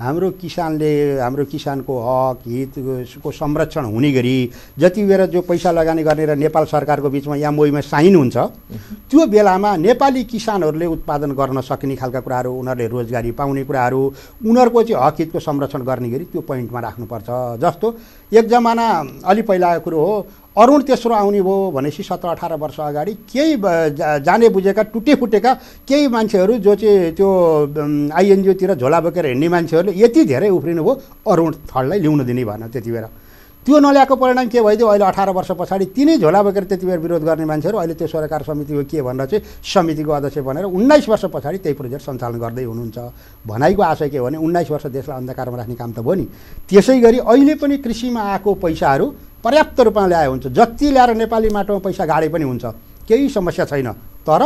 B: हाम्रो किसानले हाम्रो किसानको हक हितको संरक्षण हुने गरी जति बेला जो पैसा लगानी गर्ने र नेपाल सरकारको बिचमा मोहीमा साइन हुन्छ त्यो बेलामा नेपाली किसानहरूले उत्पादन गर्न सकिने खालका कुराहरू उनीहरूले रोजगारी पाउने कुराहरू उनीहरूको चाहिँ हक हितको संरक्षण गर्ने गरी त्यो पोइन्टमा राख्नुपर्छ जस्तो एक जमाना अलि पहिलाको कुरो हो अरुण तेस्रो आउने भयो भनेपछि सत्र अठार वर्ष अगाडि केही जाने बुझेका टुटे फुटेका केही मान्छेहरू जो चाहिँ त्यो आइएनजिओतिर झोला बोकेर हिँड्ने मान्छेहरूले यति धेरै उफ्रिनु भयो अरुण थललाई ल्याउनु दिने भएन त्यति बेला त्यो नल्याएको परिणाम के भइदियो अहिले अठार वर्ष पछाडि तिनै झोला बोकेर त्यति बेला विरोध गर्ने मान्छेहरू अहिले त्यो सरकार समितिको के भनेर चाहिँ समितिको अध्यक्ष बनेर उन्नाइस वर्ष पछाडि त्यही प्रोजेक्ट सञ्चालन गर्दै हुनुहुन्छ भनाइको आशय के भने उन्नाइस वर्ष देशलाई अन्धकारमा राख्ने काम त भयो नि त्यसै गरी अहिले पनि कृषिमा आएको पैसाहरू पर्याप्त रूपमा ल्यायो हुन्छ जति ल्याएर नेपाली माटोमा पैसा गाडे पनि हुन्छ केही समस्या छैन तर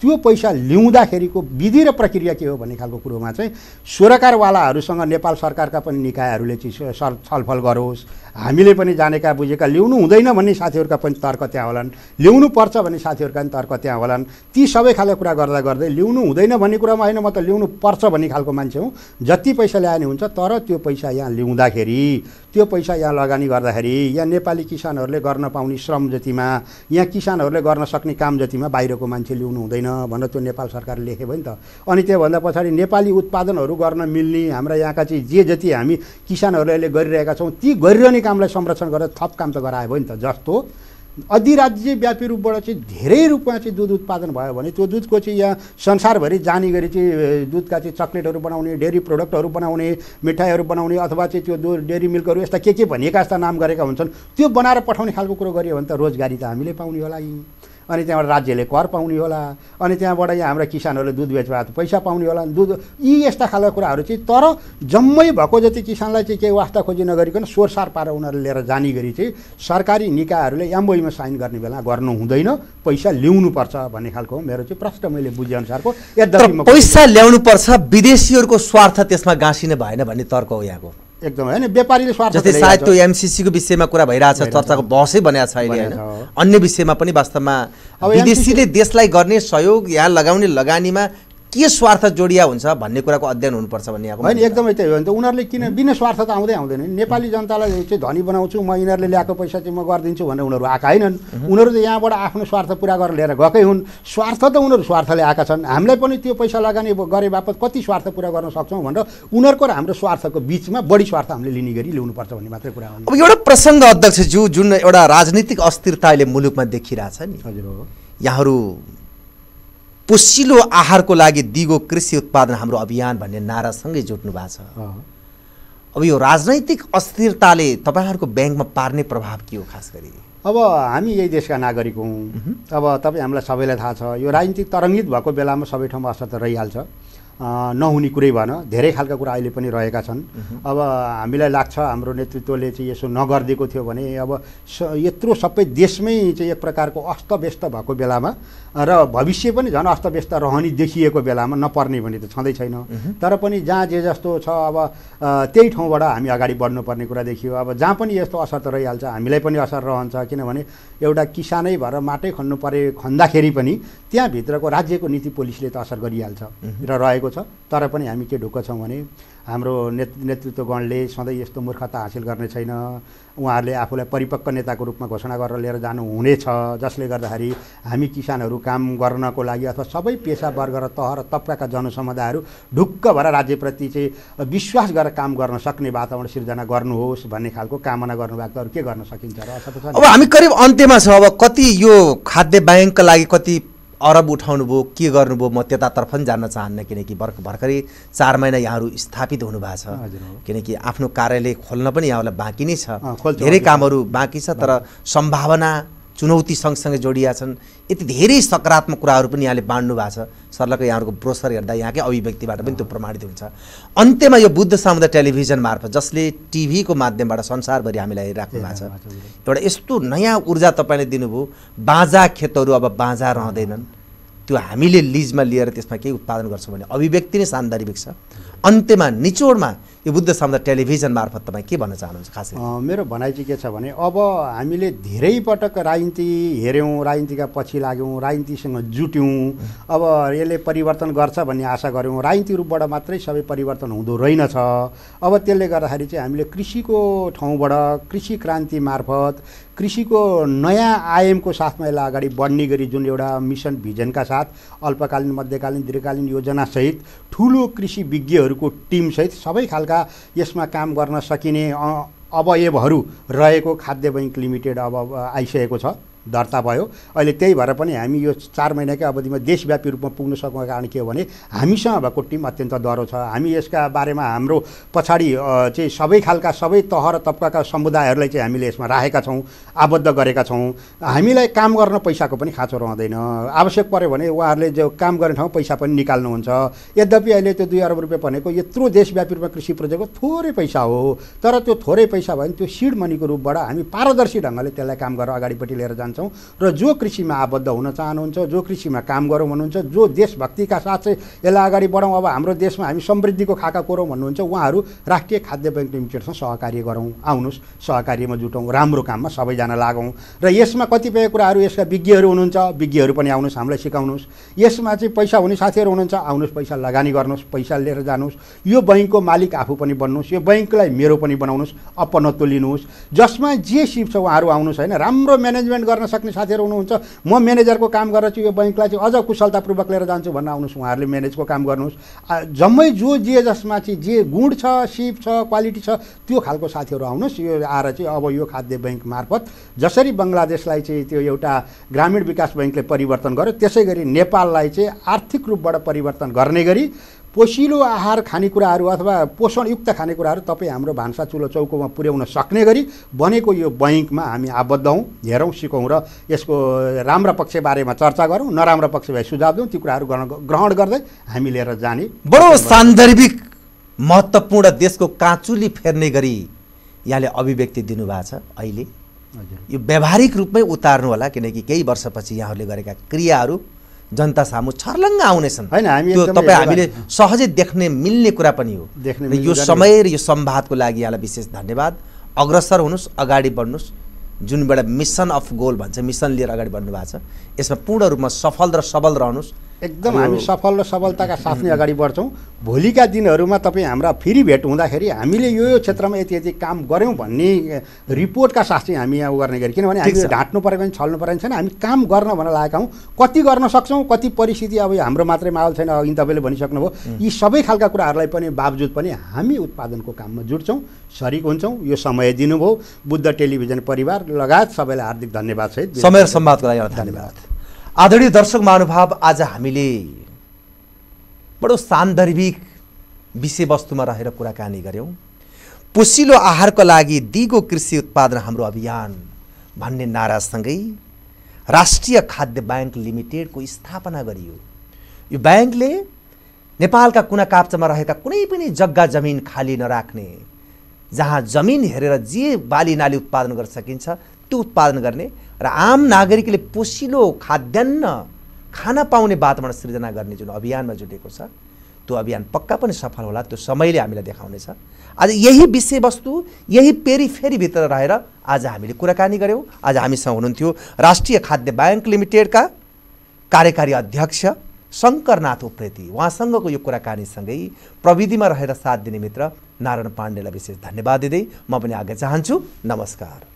B: त्यो पैसा ल्याउँदाखेरिको विधि र प्रक्रिया के हो भन्ने खालको कुरोमा चाहिँ सरकारवालाहरूसँग नेपाल सरकारका पनि निकायहरूले चाहिँ छलफल गरोस् हामीले पनि जानेका बुझेका ल्याउनु हुँदैन भन्ने साथीहरूका पनि तर्क त्यहाँ होलान् ल्याउनु पर्छ भन्ने साथीहरूका पनि तर्क त्यहाँ होलान् ती सबै खाले कुरा गर्दा गर्दै ल्याउनु हुँदैन भन्ने कुरामा होइन म त ल्याउनु पर्छ भन्ने खालको मान्छे हुँ जति पैसा ल्यायो हुन्छ तर त्यो पैसा यहाँ ल्याउँदाखेरि त्यो पैसा यहाँ लगानी गर्दाखेरि यहाँ नेपाली किसानहरूले गर्न पाउने श्रम जतिमा यहाँ किसानहरूले गर्न सक्ने काम जतिमा बाहिरको मान्छे ल्याउनु हुँदैन भनेर त्यो नेपाल सरकारले लेखे भयो नि त अनि त्योभन्दा पछाडि नेपाली उत्पादनहरू गर्न मिल्ने हाम्रा यहाँका चाहिँ जे जति हामी किसानहरूले अहिले गरिरहेका छौँ ती गरिरहने कामलाई संरक्षण गरेर थप काम त गरायो भयो नि त जस्तो अधिराज्यव्यापी रूपबाट चाहिँ धेरै रूपमा चाहिँ दुध उत्पादन भयो भने त्यो दुधको चाहिँ यहाँ संसारभरि जाने गरी चाहिँ दुधका चाहिँ चक्लेटहरू बनाउने डेरी प्रोडक्टहरू बनाउने मिठाईहरू बनाउने अथवा चाहिँ त्यो दुध डेरी मिल्कहरू यस्ता के के भनिएका यस्ता नाम गरेका हुन्छन् त्यो बनाएर पठाउने खालको कुरो गरियो भने त रोजगारी त हामीले पाउने होला यी अनि त्यहाँबाट राज्यले कर पाउने होला अनि त्यहाँबाट यहाँ हाम्रा किसानहरूले दुध बेचबाट पैसा पाउने होला दुध यी यस्ता खालको कुराहरू चाहिँ तर जम्मै भएको जति किसानलाई चाहिँ केही वास्ता खोजी नगरिकन सोरसार पारेर उनीहरूले लिएर जाने गरी चाहिँ सरकारी निकायहरूले एमओईमा साइन गर्ने बेला गर्नु हुँदैन पैसा ल्याउनुपर्छ भन्ने खालको मेरो चाहिँ प्रश्न मैले बुझेअनुसारको
A: यद्यपि पैसा ल्याउनुपर्छ विदेशीहरूको स्वार्थ त्यसमा गाँसिने भएन भन्ने तर्क हो यहाँको
B: एकदम होइन व्यापारीले स्वार्थ जस्तै सायद त्यो
A: एमसिसीको विषयमा कुरा भइरहेछ चर्चाको बसै बनाएको छ अहिले होइन अन्य विषयमा पनि वास्तवमा विदेशीले देशलाई गर्ने सहयोग यहाँ लगाउने लगानीमा के स्वार्थ जोडिया हुन्छ भन्ने कुराको अध्ययन हुनुपर्छ भन्ने अब होइन
B: एकदमै त्यही हो भने त उनीहरूले किन बिना स्वार्थ त आउँदै आउँदैन नेपाली जनतालाई चाहिँ धनी बनाउँछु म यिनीहरूले ल्याएको पैसा चाहिँ म गरिदिन्छु भनेर उनीहरू आएका होइनन् उनीहरू त यहाँबाट आफ्नो स्वार्थ पुरा गरेर लिएर गएकै हुन् स्वार्थ त उनीहरू स्वार्थले आएका छन् हामीलाई पनि त्यो पैसा लगानी गरे बापत कति स्वार्थ पुरा गर्न सक्छौँ भनेर उनीहरूको र हाम्रो स्वार्थको बिचमा बढी स्वार्थ हामीले लिने गरी ल्याउनुपर्छ भन्ने मात्रै कुरा
A: हो अब एउटा प्रसङ्ग अध्यक्षज्यू जुन एउटा राजनीतिक अस्थिरता अहिले मुलुकमा देखिरहेछ नि हजुर हो यहाँहरू पोसिलो आहारको लागि दिगो कृषि उत्पादन हाम्रो अभियान भन्ने नारासँगै जुट्नु भएको छ अब यो राजनैतिक अस्थिरताले तपाईँहरूको ब्याङ्कमा पार्ने प्रभाव के हो खास गरी
B: अब हामी यही देशका नागरिक हौँ अब तपाईँ हामीलाई सबैलाई थाहा छ यो राजनीतिक तरङ्गित भएको बेलामा सबै ठाउँमा असर त रहिहाल्छ नहुने कुरै भएन धेरै खालका कुरा अहिले पनि रहेका छन् अब हामीलाई लाग्छ हाम्रो नेतृत्वले चाहिँ यसो नगरिदिएको थियो भने अब यत्रो सबै देशमै चाहिँ एक प्रकारको अस्तव्यस्त भएको बेलामा र भविष्य पनि झन् अस्तव्यस्त रहने देखिएको बेलामा नपर्ने भन्ने त छँदै छैन तर पनि जहाँ जे जस्तो छ अब त्यही ठाउँबाट हामी अगाडि बढ्नुपर्ने कुरा देखियो अब जहाँ पनि यस्तो असर त रहिहाल्छ हामीलाई पनि असर रहन्छ किनभने एउटा किसानै भएर माटै खन्नु परे खन्दाखेरि पनि त्यहाँभित्रको राज्यको नीति पोलिसीले त असर गरिहाल्छ र रहेको छ तर पनि हामी के ढुक्क छौँ भने हाम्रो नेत नेतृत्वगणले सधैँ यस्तो मूर्खता हासिल गर्ने छैन उहाँहरूले आफूलाई परिपक्व नेताको रूपमा घोषणा गरेर लिएर जानुहुनेछ जसले गर्दाखेरि हामी किसानहरू काम गर्नको लागि अथवा सबै पेसा वर्ग र तह र तप्काका जनसमुदायहरू ढुक्क भएर राज्यप्रति चाहिँ विश्वास गरेर काम गर्न सक्ने वातावरण सिर्जना गर्नुहोस् भन्ने खालको कामना गर्नुभएको अरू के गर्न सकिन्छ र अब हामी
A: करिब अन्त्यमा छ अब कति यो खाद्य ब्याङ्कका लागि कति अरब उठाउनुभयो के गर्नुभयो म त्यतातर्फ पनि जान्न चाहन्न किनकि भर्खर भर्खरै चार महिना यहाँहरू स्थापित हुनुभएको छ किनकि आफ्नो कार्यालय खोल्न पनि यहाँहरूलाई बाँकी नै छ धेरै कामहरू बाँकी छ तर सम्भावना चुनौती सँगसँगै जोडिया छन् यति धेरै सकारात्मक कुराहरू पनि यहाँले बाँड्नु भएको छ सरलको यहाँहरूको ब्रोसर हेर्दा यहाँकै अभिव्यक्तिबाट पनि त्यो प्रमाणित हुन्छ अन्त्यमा यो बुद्ध सामुदाय टेलिभिजन मार्फत जसले टिभीको माध्यमबाट संसारभरि हामीलाई हेरिराख्नु भएको छ एउटा यस्तो नयाँ ऊर्जा तपाईँले दिनुभयो बाँझा खेतहरू अब बाँझा रहँदैनन् त्यो हामीले लिजमा लिएर त्यसमा केही उत्पादन गर्छौँ भने अभिव्यक्ति नै सान्दर्भिक छ अन्त्यमा निचोडमा यो बुद्ध सम्झ टेलिभिजन मार्फत तपाईँ के भन्न चाहनुहुन्छ खास मेरो भनाइ चाहिँ के छ भने अब हामीले धेरै
B: पटक राजनीति हेऱ्यौँ राजनीतिका पछि लाग्यौँ राजनीतिसँग जुट्यौँ अब यसले परिवर्तन गर्छ भन्ने आशा गऱ्यौँ राजनीति रूपबाट मात्रै सबै परिवर्तन हुँदो रहेनछ अब त्यसले गर्दाखेरि चाहिँ हामीले कृषिको ठाउँबाट कृषि क्रान्ति मार्फत कृषिको नयाँ आयामको साथमा यसलाई अगाडि बढ्ने गरी जुन एउटा मिसन भिजनका साथ अल्पकालीन मध्यकालीन दीर्घकालीन योजनासहित ठुलो कृषि विज्ञहरूको टिमसहित सबै खालका यसमा काम गर्न सकिने अवयवहरू रहेको खाद्य बैङ्क लिमिटेड अब आइसकेको छ दर्ता भयो अहिले त्यही भएर पनि हामी यो चार महिनाकै अवधिमा देशव्यापी रूपमा पुग्न सक्नुको कारण के हो भने हामीसँग भएको टिम अत्यन्त डह्रो छ हामी यसका बारेमा हाम्रो पछाडि चाहिँ सबै खालका सबै तह र तब्काका समुदायहरूलाई चाहिँ हामीले यसमा राखेका छौँ आबद्ध गरेका छौँ हामीलाई काम गर्न पैसाको पनि खाँचो रहँदैन आवश्यक पऱ्यो भने उहाँहरूले जो काम गर्ने ठाउँ पैसा पनि निकाल्नुहुन्छ यद्यपि अहिले त्यो दुई अरब रुपियाँ भनेको यत्रो देशव्यापी रूपमा कृषि प्रोजेक्टको थोरै पैसा हो तर त्यो थोरै पैसा भयो भने त्यो सिड मनीको रूपबाट हामी पारदर्शी ढङ्गले त्यसलाई काम गरेर अगाडिपट्टि लिएर जान्छौँ चाहन्छौँ र जो कृषिमा आबद्ध हुन चाहनुहुन्छ जो कृषिमा काम गरौँ भन्नुहुन्छ जो देशभक्तिका साथ चाहिँ यसलाई अगाडि बढाउँ अब हाम्रो देशमा हामी समृद्धिको खाका कोरौँ भन्नुहुन्छ उहाँहरू राष्ट्रिय खाद्य ब्याङ्क लिमिटेडसँग सहकार्य गरौँ आउनुहोस् सहकार्यमा जुटौँ राम्रो काममा सबैजना लागौँ र यसमा कतिपय कुराहरू यसका विज्ञहरू हुनुहुन्छ विज्ञहरू पनि आउनुहोस् हामीलाई सिकाउनुहोस् यसमा चाहिँ पैसा हुने साथीहरू हुनुहुन्छ आउनुहोस् पैसा लगानी गर्नुहोस् पैसा लिएर जानुहोस् यो बैङ्कको मालिक आफू पनि बन्नुहोस् यो बैङ्कलाई मेरो पनि बनाउनुहोस् अपनत्व लिनुहोस् जसमा जे सिप छ उहाँहरू आउनुहोस् होइन राम्रो म्यानेजमेन्ट गर्न सक्ने साथीहरू हुनुहुन्छ म म्यानेजरको काम गरेर चाहिँ यो बैङ्कलाई चाहिँ अझ कुशलतापूर्वक लिएर जान्छु भन्न आउनुहोस् उहाँहरूले म्यानेजको काम गर्नुहोस् जम्मै जो जे जसमा चाहिँ जे गुण छ सिप छ क्वालिटी छ त्यो खालको साथीहरू आउनुहोस् यो आएर चाहिँ अब यो खाद्य बैङ्क मार्फत जसरी बङ्गलादेशलाई चाहिँ त्यो एउटा ग्रामीण विकास बैङ्कले परिवर्तन गर्यो त्यसै गरी नेपाललाई चाहिँ आर्थिक रूपबाट परिवर्तन गर्ने गरी पोसिलो आहार खानेकुराहरू अथवा पोषणयुक्त खानेकुराहरू तपाईँ हाम्रो भान्सा चुलो चौकोमा पुर्याउन सक्ने गरी बनेको यो बैङ्कमा हामी आबद्ध हौँ हेरौँ सिकौँ र यसको राम्रा पक्षबारेमा चर्चा गरौँ नराम्रा पक्ष भए सुझाव दिउँ ती कुराहरू
A: ग्रहण गर्दै हामी लिएर जाने बडो सान्दर्भिक महत्त्वपूर्ण देशको काँचुली फेर्ने गरी यहाँले अभिव्यक्ति दिनुभएको छ अहिले यो व्यावहारिक रूपमै उतार्नु होला किनकि केही वर्षपछि यहाँहरूले गरेका क्रियाहरू जनता सामु छर्लङ्ग आउनेछन् होइन हामी तपाईँ हामीले सहजै देख्ने मिल्ने कुरा पनि हो यो समय र यो सम्वादको लागि यहाँलाई विशेष धन्यवाद अग्रसर हुनुहोस् अगाडि बढ्नुहोस् जुन एउटा मिसन अफ गोल भन्छ मिसन लिएर अगाडि बढ्नु भएको छ यसमा पूर्ण रूपमा सफल र सबल रहनुहोस्
B: एकदम हामी सफल र सफलताका साथ नै अगाडि
A: बढ्छौँ भोलिका दिनहरूमा तपाईँ हाम्रा फेरि भेट हुँदाखेरि
B: हामीले यो यो क्षेत्रमा यति यति काम गऱ्यौँ भन्ने रिपोर्टका साथ चाहिँ हामी यहाँ उ गर्ने गरी किनभने हामीले ढाँट्नु परेको पनि छल्नु परेको छैन हामी काम गर्न भनेर लागेका हौँ कति गर्न सक्छौँ कति परिस्थिति अब हाम्रो मात्रै माहौल छैन अघि तपाईँले भनिसक्नुभयो यी सबै खालका कुराहरूलाई पनि बावजुद पनि हामी उत्पादनको काममा जुट्छौँ सरिक हुन्छौँ यो समय दिनुभयो बुद्ध टेलिभिजन परिवार लगायत सबैलाई हार्दिक धन्यवाद
A: सहित समय सम्वादको लागि धन्यवाद आदरणीय दर्शक महानुभाव आज हामीले बडो सान्दर्भिक विषयवस्तुमा रहेर कुराकानी गऱ्यौँ पोसिलो आहारको लागि दिगो कृषि उत्पादन हाम्रो अभियान भन्ने नारासँगै राष्ट्रिय खाद्य ब्याङ्क लिमिटेडको स्थापना गरियो यो ब्याङ्कले नेपालका कुना काप्चामा रहेका कुनै पनि जग्गा जमिन खाली नराख्ने जहाँ जमिन हेरेर जे बाली नाली उत्पादन गर्न सकिन्छ त्यो उत्पादन गर्ने र आम नागरिकले पोसिलो खाद्यान्न खान पाउने वातावरण सृजना गर्ने जुन अभियानमा जुटेको छ त्यो अभियान पक्का पनि सफल होला त्यो समयले हामीलाई देखाउनेछ आज यही विषयवस्तु यही पेरिफेरीभित्र रहेर आज हामीले कुराकानी गऱ्यौँ आज हामीसँग हुनुहुन्थ्यो राष्ट्रिय खाद्य ब्याङ्क लिमिटेडका कार्यकारी अध्यक्ष शङ्करनाथ उप्रेती उहाँसँगको यो कुराकानीसँगै प्रविधिमा रहेर साथ दिने मित्र नारायण पाण्डेलाई विशेष धन्यवाद दिँदै म पनि आज्ञा चाहन्छु नमस्कार